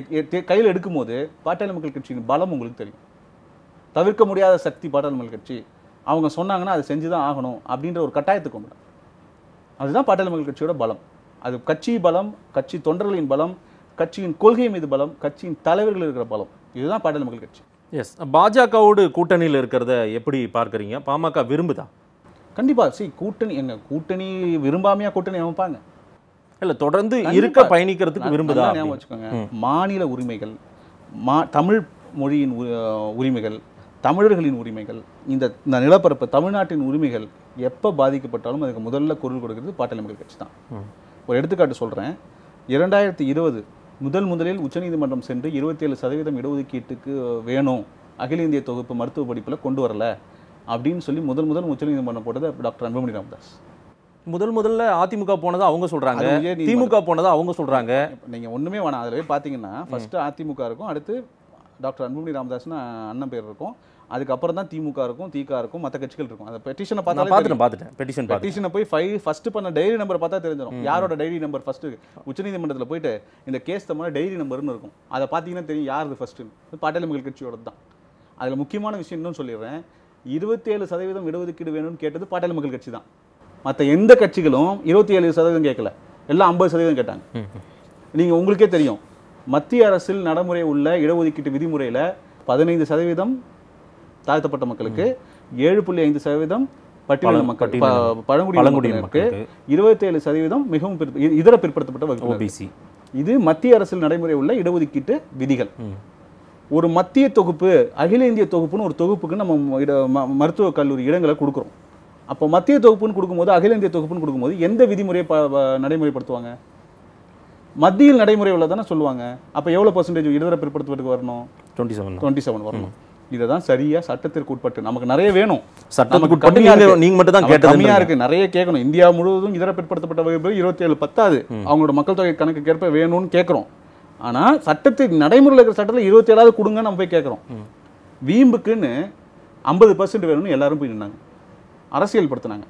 கையில் எடுக்கும்போது பாட்டாளி மக்கள் கட்சியின் பலம் உங்களுக்கு தெரியும் தவிர்க்க முடியாத சக்தி பாட்டாளி கட்சி அவங்க சொன்னாங்கன்னா அதை செஞ்சு தான் ஆகணும் அப்படின்ற ஒரு கட்டாயத்துக்கு உண்டு அதுதான் பாட்டாளி மக்கள் கட்சியோட பலம் அது கட்சி பலம் கட்சி தொண்டர்களின் பலம் கட்சியின் கொள்கை மீது பலம் கட்சியின் தலைவர்கள் இருக்கிற பலம் இதுதான் பாட்டாளி மக்கள் கட்சி எஸ் பாஜகவோடு கூட்டணியில் இருக்கிறத எப்படி பார்க்குறீங்க பாமக விரும்புதா கண்டிப்பாக சரி கூட்டணி எங்கள் கூட்டணி விரும்பாமையாக கூட்டணி அமைப்பாங்க இல்லை தொடர்ந்து இருக்க பயணிக்கிறதுக்கு விரும்புதா வச்சுக்கோங்க மாநில உரிமைகள் மா தமிழ் மொழியின் உரிமைகள் தமிழர்களின் உரிமைகள் இந்த இந்த நிலப்பரப்பு தமிழ்நாட்டின் உரிமைகள் எப்போ பாதிக்கப்பட்டாலும் அதுக்கு முதல்ல குரல் கொடுக்கிறது பாட்டாளி மக்கள் கட்சி தான் ஒரு எடுத்துக்காட்டு சொல்கிறேன் இரண்டாயிரத்தி இருபது முதல் முதலில் உச்சநீதிமன்றம் சென்று இருபத்தி ஏழு சதவீதம் இடஒதுக்கீட்டுக்கு வேணும் அகில இந்திய தொகுப்பு மருத்துவ படிப்பில் கொண்டு வரல அப்படின்னு சொல்லி முதல் முதல் உச்சநீதிமன்றம் போட்டது டாக்டர் அன்புமணி ராமதாஸ் முதல் முதல்ல அதிமுக போனதை அவங்க சொல்றாங்க திமுக போனதை அவங்க சொல்றாங்க நீங்க ஒண்ணுமே வேணாம் அதில் பார்த்தீங்கன்னா ஃபர்ஸ்ட் அதிமுக இருக்கும் அடுத்து டாக்டர் அன்புமணி ராமதாஸ்னு அண்ணன் பேர் இருக்கும் அதுக்கப்புறம் தான் திமுக இருக்கும் தீகா இருக்கும் மற்ற கட்சிகள் இருக்கும் அந்த பெட்டிஷனை பார்த்து பார்த்துட்டேன் பார்த்துட்டேன் பெட்டிஷன் பெட்டிஷனை போய் ஃபைவ் ஃபஸ்ட்டு பண்ண டைரி நம்பர் பார்த்தா தெரிஞ்சிடும் யாரோட டைரி நம்பர் ஃபஸ்ட்டு உச்சநீதிமன்றத்தில் போயிட்டு இந்த கேஸ் தமிழ் டைரி நம்பர்னு இருக்கும் அதை பார்த்தீங்கன்னா தெரியும் யார் இது ஃபஸ்ட்டுன்னு பாட்டாளி மக்கள் கட்சியோட தான் அதில் முக்கியமான விஷயம் இன்னும் சொல்லிடுறேன் இருபத்தேழு சதவீதம் இடஒதுக்கீடு வேணும்னு கேட்டது பாட்டாளி மக்கள் கட்சி தான் மற்ற எந்த கட்சிகளும் இருபத்தி ஏழு சதவீதம் கேட்கல எல்லாம் ஐம்பது சதவீதம் கேட்டாங்க நீங்கள் உங்களுக்கே தெரியும் மத்திய அரசில் நடைமுறை உள்ள இடஒதுக்கீட்டு விதிமுறையில் பதினைந்து சதவீதம் தாழ்த்தப்பட்ட மக்களுக்கு ஏழு புள்ளி ஐந்து சதவீதம் பட்டியல மக்கள் இருபத்தி இருபத்தேழு சதவீதம் மிகவும் இதர பிற்படுத்தப்பட்ட வகுப்பு இது மத்திய அரசில் நடைமுறை உள்ள இடஒதுக்கீட்டு விதிகள் ஒரு மத்திய தொகுப்பு அகில இந்திய தொகுப்புன்னு ஒரு தொகுப்புக்கு நம்ம மருத்துவக் கல்லூரி இடங்களை கொடுக்குறோம் அப்போ மத்திய தொகுப்புன்னு கொடுக்கும்போது அகில இந்திய தொகுப்புன்னு கொடுக்கும்போது எந்த விதிமுறையை நடைமுறைப்படுத்துவாங்க மத்தியில் நடைமுறை தானே சொல்லுவாங்க அப்போ எவ்வளோ பர்சன்டேஜ் இடதரப்பு பிற்படுத்துவதற்கு வரணும் டுவெண்ட்டி செவன் டுவெண்ட்டி செவன் வரணும் இதை தான் சரியாக சட்டத்திற்கு உட்பட்டு நமக்கு நிறைய வேணும் சட்டத்துக்கு உட்பட்டு நீங்கள் மட்டும் தான் கேட்ட கம்மியாக இருக்குது நிறைய கேட்கணும் இந்தியா முழுவதும் இதர பிற்படுத்தப்பட்ட வகுப்பு இருபத்தி ஏழு பத்தாது அவங்களோட மக்கள் தொகை கணக்கு கேட்ப வேணும்னு கேட்குறோம் ஆனால் சட்டத்துக்கு நடைமுறையில் இருக்கிற சட்டத்தில் இருபத்தி ஏழாவது கொடுங்க நம்ம போய் கேட்குறோம் வீம்புக்குன்னு ஐம்பது பர்சன்ட் வேணும்னு எல்லாரும் போய் நின்னாங்க அரசியல் படுத்தினாங்க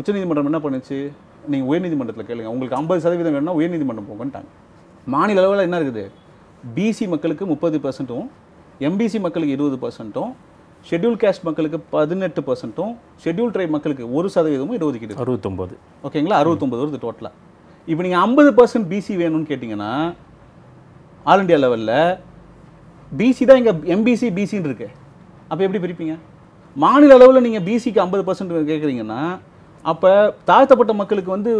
உச்சநீதிமன்றம் என்ன பண்ணுச்சு நீங்கள் உயர்நீதிமன்றத்தில் கேளுங்க உங்களுக்கு ஐம்பது சதவீதம் வேணும்னா உயர்நீதிமன்றம் போங்கன்ட்டாங்க மாநில அளவில் என்ன இருக்குது பிசி மக்களுக்கு முப்பது பர்சன்ட்டும் எம்பிசி மக்களுக்கு இருபது பர்சன்ட்டும் ஷெட்யூல் கேஸ்ட் மக்களுக்கு பதினெட்டு பர்சன்ட்டும் ஷெட்யூல் ட்ரைப் மக்களுக்கு ஒரு சதவீதமும் இருபது இடஒதுக்கீடு அறுபத்தொம்பது ஓகேங்களா அறுபத்தொம்பது வருது டோட்டலாக இப்போ நீங்கள் ஐம்பது பர்சன்ட் பிசி வேணும்னு கேட்டிங்கன்னா ஆல் இண்டியா லெவலில் பிசி தான் இங்கே எம்பிசி பிசின்னு இருக்கு அப்போ எப்படி பிரிப்பீங்க மாநில அளவில் நீங்கள் பிசிக்கு ஐம்பது பர்சன்ட் கேட்குறீங்கன்னா அப்போ தாழ்த்தப்பட்ட மக்களுக்கு வந்து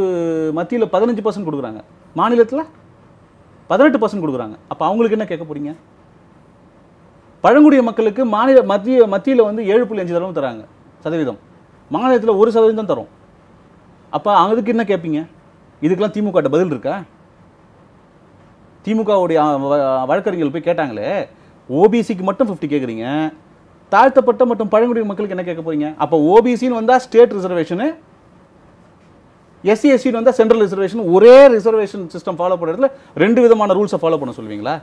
மத்தியில் பதினஞ்சு பர்சன்ட் கொடுக்குறாங்க மாநிலத்தில் பதினெட்டு பர்சன்ட் கொடுக்குறாங்க அப்போ அவங்களுக்கு என்ன கேட்க போகிறீங்க பழங்குடிய மக்களுக்கு மாநில மத்திய மத்தியில் வந்து ஏழு புள்ளி அஞ்சு தரவும் தராங்க சதவீதம் மாநிலத்தில் ஒரு சதவீதம் தரும் அப்போ அதுக்கு என்ன கேட்பீங்க இதுக்கெல்லாம் திமுக பதில் இருக்கா திமுகவுடைய வழக்கறிஞர்கள் போய் கேட்டாங்களே ஓபிசிக்கு மட்டும் ஃபிஃப்டி கேட்குறீங்க தாழ்த்தப்பட்ட மற்றும் பழங்குடி மக்களுக்கு என்ன கேட்க போகிறீங்க அப்போ ஓபிசின்னு வந்தால் ஸ்டேட் ரிசர்வேஷனு எஸ்சி எஸ்சின்னு வந்தால் சென்ட்ரல் ரிசர்வேஷன் ஒரே ரிசர்வேஷன் சிஸ்டம் ஃபாலோ பண்ணுறதுல இடத்துல ரெண்டு விதமான ரூல்ஸை ஃபாலோ பண்ண சொல்லுவீங்களா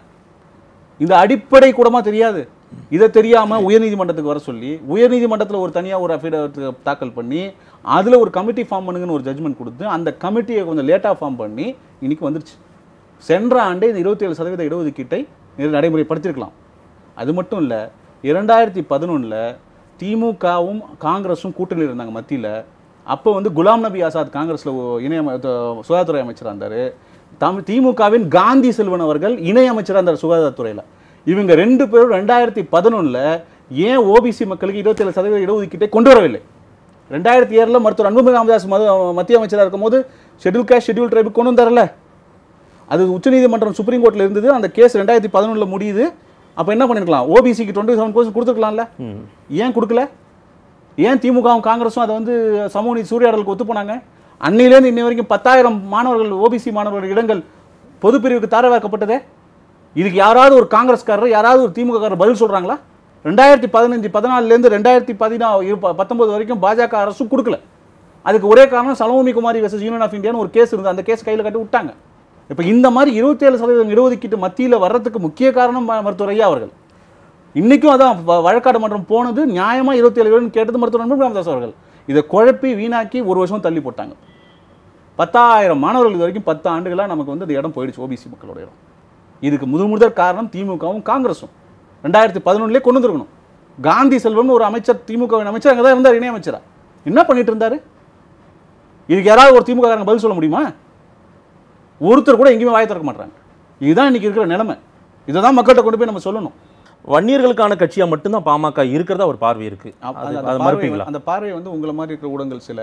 இந்த அடிப்படை கூடமா தெரியாது இதை தெரியாமல் உயர்நீதிமன்றத்துக்கு வர சொல்லி உயர்நீதிமன்றத்தில் ஒரு தனியாக ஒரு அஃபிடவிட் தாக்கல் பண்ணி அதில் ஒரு கமிட்டி ஃபார்ம் பண்ணுங்கன்னு ஒரு ஜட்மெண்ட் கொடுத்து அந்த கமிட்டியை கொஞ்சம் லேட்டாக ஃபார்ம் பண்ணி இன்றைக்கி வந்துருச்சு சென்ற ஆண்டே இந்த இருபத்தி ஏழு சதவீத இடஒதுக்கீட்டை நடைமுறைப்படுத்தியிருக்கலாம் அது மட்டும் இல்லை இரண்டாயிரத்தி பதினொன்றில் திமுகவும் காங்கிரஸும் கூட்டணி இருந்தாங்க மத்தியில் அப்போ வந்து குலாம் நபி ஆசாத் காங்கிரஸில் இணைய சுகாதாரத்துறை அமைச்சராக இருந்தார் தமிழ் திமுகவின் காந்தி செல்வன் அவர்கள் இணையமைச்சராக இருந்தார் சுகாதாரத்துறையில் இவங்க ரெண்டு பேரும் ரெண்டாயிரத்தி பதினொன்றில் ஏன் ஓபிசி மக்களுக்கு இருபத்தேழு சதவீத இடஒதுக்கீட்டை கொண்டு வரவில்லை ரெண்டாயிரத்தி ஏழில் மருத்துவர் அன்பு ராமதாஸ் மத்திய அமைச்சராக இருக்கும்போது ஷெட்யூல் கேஸ்ட் ஷெட்யூல் ட்ரைபு கொண்டு வந்தார்ல அது உச்சநீதிமன்றம் சுப்ரீம் கோர்ட்டில் இருந்தது அந்த கேஸ் ரெண்டாயிரத்தி பதினொன்றில் முடியுது அப்போ என்ன பண்ணிருக்கலாம் ஓபிசிக்கு டுவெண்ட்டி செவன் பர்சன்ட் கொடுத்துருக்கலாம்ல ஏன் கொடுக்கல ஏன் திமுகவும் காங்கிரஸும் அதை வந்து சமூக நீதி சூறையாடலுக்கு ஒத்து போனாங்க அன்னையிலேருந்து இன்னை வரைக்கும் பத்தாயிரம் மாணவர்கள் ஓபிசி மாணவர்கள் இடங்கள் பொது பிரிவுக்கு தரவாக்கப்பட்டதே இதுக்கு யாராவது ஒரு காங்கிரஸ்காரர் யாராவது ஒரு திமுககாரர் பதில் சொல்கிறாங்களா ரெண்டாயிரத்தி பதினஞ்சு பதினாலுலேருந்து ரெண்டாயிரத்தி பதினா பத்தொம்பது வரைக்கும் பாஜக அரசு கொடுக்கல அதுக்கு ஒரே காரணம் Salomi Kumari versus union of இந்தியான்னு ஒரு கேஸ் இருந்தது அந்த கேஸ் கையில் கட்டி விட்டாங்க இப்போ இந்த மாதிரி இருபத்தேழு சதவீதம் இடஒதுக்கீட்டு மத்தியில் வர்றதுக்கு முக்கிய காரணம் மருத்துவர் ஐயா அவர்கள் இன்றைக்கும் அதான் வழக்காடு மன்றம் போனது நியாயமாக இருபத்தி ஏழு பேர் கேட்டது மருத்துவர் நண்பர் ராமதாஸ் அவர்கள் இதை குழப்பி வீணாக்கி ஒரு வருஷம் தள்ளி போட்டாங்க பத்தாயிரம் மாணவர்கள் இது வரைக்கும் பத்து ஆண்டுகளாக நமக்கு வந்து இந்த இடம் போயிடுச்சு ஓபிசி மக்களோட இடம் இதுக்கு முதல் காரணம் திமுகவும் காங்கிரஸும் ரெண்டாயிரத்தி பதினொன்றுலேயே கொண்டு வந்துருக்கணும் காந்தி செல்வம்னு ஒரு அமைச்சர் திமுகவின் அமைச்சர் அங்கே தான் இருந்தார் இணையமைச்சராக என்ன பண்ணிட்டு இருந்தார் இதுக்கு யாராவது ஒரு திமுக காரங்க பதில் சொல்ல முடியுமா ஒருத்தர் கூட எங்கேயுமே வாய் திறக்க மாட்டாங்க இதுதான் இன்றைக்கி இருக்கிற நிலைமை இதை தான் மக்கள்கிட்ட கொண்டு போய் நம்ம சொல்லணும் வன்னியர்களுக்கான கட்சியாக மட்டும்தான் பாமக இருக்கிறதா ஒரு பார்வை இருக்கு அந்த பார்வை வந்து உங்களை மாதிரி இருக்கிற ஊடகங்கள் சில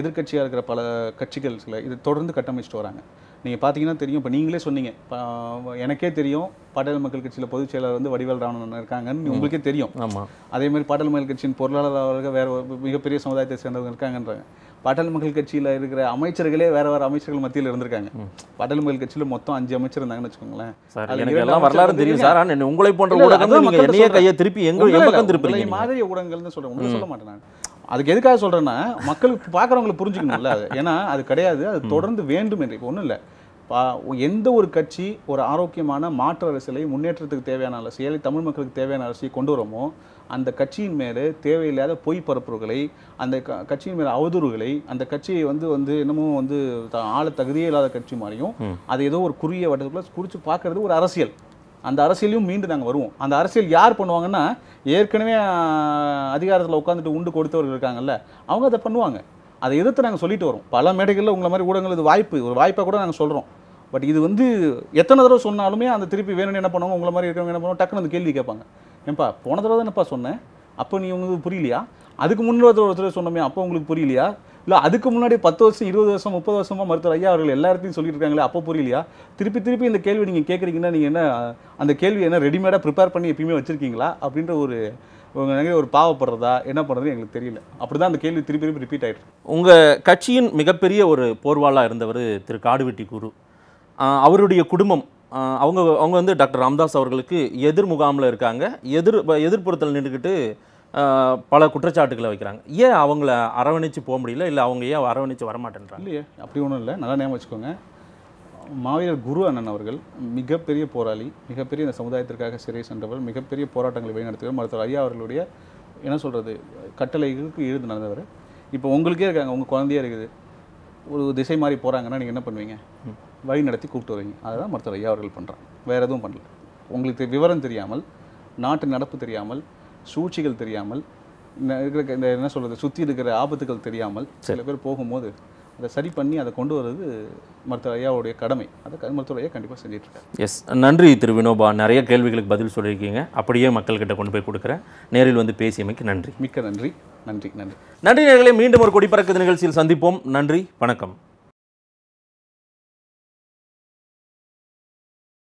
எதிர்கட்சியாக இருக்கிற பல கட்சிகள் சில இது தொடர்ந்து கட்டமைச்சிட்டு வராங்க நீங்கள் பார்த்தீங்கன்னா தெரியும் இப்போ நீங்களே சொன்னீங்க எனக்கே தெரியும் பாடல் மக்கள் கட்சியில் பொதுச் செயலாளர் வந்து வடிவேல் ராவணன் இருக்காங்கன்னு உங்களுக்கே தெரியும் அதே மாதிரி பாடல் மக்கள் கட்சியின் பொருளாளராக வேற மிகப்பெரிய சமுதாயத்தை சேர்ந்தவங்க இருக்காங்கன்றாங்க பாட்டாளி மக்கள் கட்சியில் இருக்கிற அமைச்சர்களே வேற வேற அமைச்சர்கள் மத்தியில் இருந்திருக்காங்க பாட்டாளி மக்கள் கட்சியில் மொத்தம் அஞ்சு அமைச்சர் இருந்தாங்கன்னு வச்சுக்கோங்களேன் வரலாறு தெரியும் சார் ஆனால் உங்களை போன்ற ஊடகங்கள் கையை திருப்பி எங்க திருப்பி மாதிரி ஊடகங்கள்னு சொல்கிறேன் சொல்ல மாட்டேன் நான் அதுக்கு எதுக்காக சொல்கிறேன்னா மக்கள் பாக்குறவங்களுக்கு புரிஞ்சுக்கணும்ல அது ஏன்னா அது கிடையாது அது தொடர்ந்து வேண்டும் என்று ஒன்றும் இல்லை எந்த ஒரு கட்சி ஒரு ஆரோக்கியமான மாற்று அரசியலை முன்னேற்றத்துக்கு தேவையான அரசியலை தமிழ் மக்களுக்கு தேவையான அரசியை கொண்டு வரோமோ அந்த கட்சியின் மேலே தேவையில்லாத பொய் பரப்புகளை அந்த க கட்சியின் மேலே அவதூறுகளை அந்த கட்சியை வந்து வந்து என்னமோ வந்து ஆள தகுதியே இல்லாத கட்சி மாதிரியும் அது ஏதோ ஒரு குறுகிய வட்டத்துக்குள்ள குறித்து பார்க்கறது ஒரு அரசியல் அந்த அரசியலையும் மீண்டும் நாங்கள் வருவோம் அந்த அரசியல் யார் பண்ணுவாங்கன்னா ஏற்கனவே அதிகாரத்தில் உட்காந்துட்டு உண்டு கொடுத்தவர்கள் இருக்காங்கல்ல அவங்க அதை பண்ணுவாங்க அதை எதிர்த்து நாங்கள் சொல்லிட்டு வரோம் பல மேடைகளில் உங்களை மாதிரி ஊடகங்கள் இது வாய்ப்பு ஒரு வாய்ப்பாக கூட நாங்கள் சொல்கிறோம் பட் இது வந்து எத்தனை தடவை சொன்னாலுமே அந்த திருப்பி வேணும்னு என்ன பண்ணுவாங்க உங்களை மாதிரி இருக்கிறவங்க என்ன பண்ணுவோம் டக்குன்னு அந்த கேள்வி கேட்பாங்க ஏன்பா போன தடவை தானேப்பா சொன்னேன் அப்போ நீ உங்களுக்கு புரியலையா அதுக்கு முன்னாடி ஒருத்தர் சொன்னோமே அப்போ உங்களுக்கு புரியலையா இல்லை அதுக்கு முன்னாடி பத்து வருஷம் இருபது வருஷம் முப்பது வருஷமாக மருத்துவர் ஐயா அவர்கள் எல்லா இடத்தையும் இருக்காங்களே அப்போ புரியலையா திருப்பி திருப்பி இந்த கேள்வி நீங்கள் கேட்குறீங்கன்னா நீங்கள் என்ன அந்த கேள்வி என்ன ரெடிமேடாக ப்ரிப்பேர் பண்ணி எப்பயுமே வச்சுருக்கீங்களா அப்படின்ற ஒரு உங்கள் ஒரு பாவப்படுறதா என்ன பண்ணுறது எங்களுக்கு தெரியல அப்படி தான் அந்த கேள்வி திருப்பி திருப்பி ரிப்பீட் ஆகிடுச்சு உங்கள் கட்சியின் மிகப்பெரிய ஒரு போர்வாளாக இருந்தவர் திரு காடுவெட்டி குரு அவருடைய குடும்பம் அவங்க அவங்க வந்து டாக்டர் ராம்தாஸ் அவர்களுக்கு எதிர் முகாமில் இருக்காங்க எதிர் எதிர்ப்புறத்தில் நின்றுக்கிட்டு பல குற்றச்சாட்டுகளை வைக்கிறாங்க ஏன் அவங்கள அரவணைச்சு போக முடியல இல்லை அவங்க ஏன் அரவணைச்சு வரமாட்டேன்றாங்க இல்லையே அப்படி ஒன்றும் இல்லை நல்லா ஞாபகம் வச்சுக்கோங்க மாவீரர் குரு அண்ணன் அவர்கள் மிகப்பெரிய போராளி மிகப்பெரிய இந்த சமுதாயத்திற்காக சிறை சென்றவர் மிகப்பெரிய போராட்டங்களை வழிநடத்துகிற மருத்துவர் ஐயா அவர்களுடைய என்ன சொல்கிறது கட்டளைகளுக்கு எழுந்து நடந்தவர் இப்போ உங்களுக்கே இருக்காங்க உங்கள் குழந்தையே இருக்குது ஒரு திசை மாதிரி போகிறாங்கன்னா நீங்கள் என்ன பண்ணுவீங்க வழி நடத்தி கூப்பிட்டு வரீங்க அதுதான் மருத்துவர் ஐயா அவர்கள் பண்ணுறாங்க வேறு எதுவும் பண்ணல உங்களுக்கு விவரம் தெரியாமல் நாட்டு நடப்பு தெரியாமல் சூழ்ச்சிகள் தெரியாமல் இருக்கிற இந்த என்ன சொல்கிறது சுற்றி இருக்கிற ஆபத்துகள் தெரியாமல் சில பேர் போகும்போது அதை சரி பண்ணி அதை கொண்டு வர்றது மருத்துவர் ஐயாவுடைய கடமை அதை மருத்துவர் ஐயா கண்டிப்பாக செஞ்சிட்ருக்கேன் எஸ் நன்றி திரு வினோபா நிறைய கேள்விகளுக்கு பதில் சொல்லியிருக்கீங்க அப்படியே மக்கள்கிட்ட கொண்டு போய் கொடுக்குறேன் நேரில் வந்து பேசியமைக்கு நன்றி மிக்க நன்றி நன்றி நன்றி நன்றி நேர்களை மீண்டும் ஒரு கொடிப்பறக்கு நிகழ்ச்சியில் சந்திப்போம் நன்றி வணக்கம்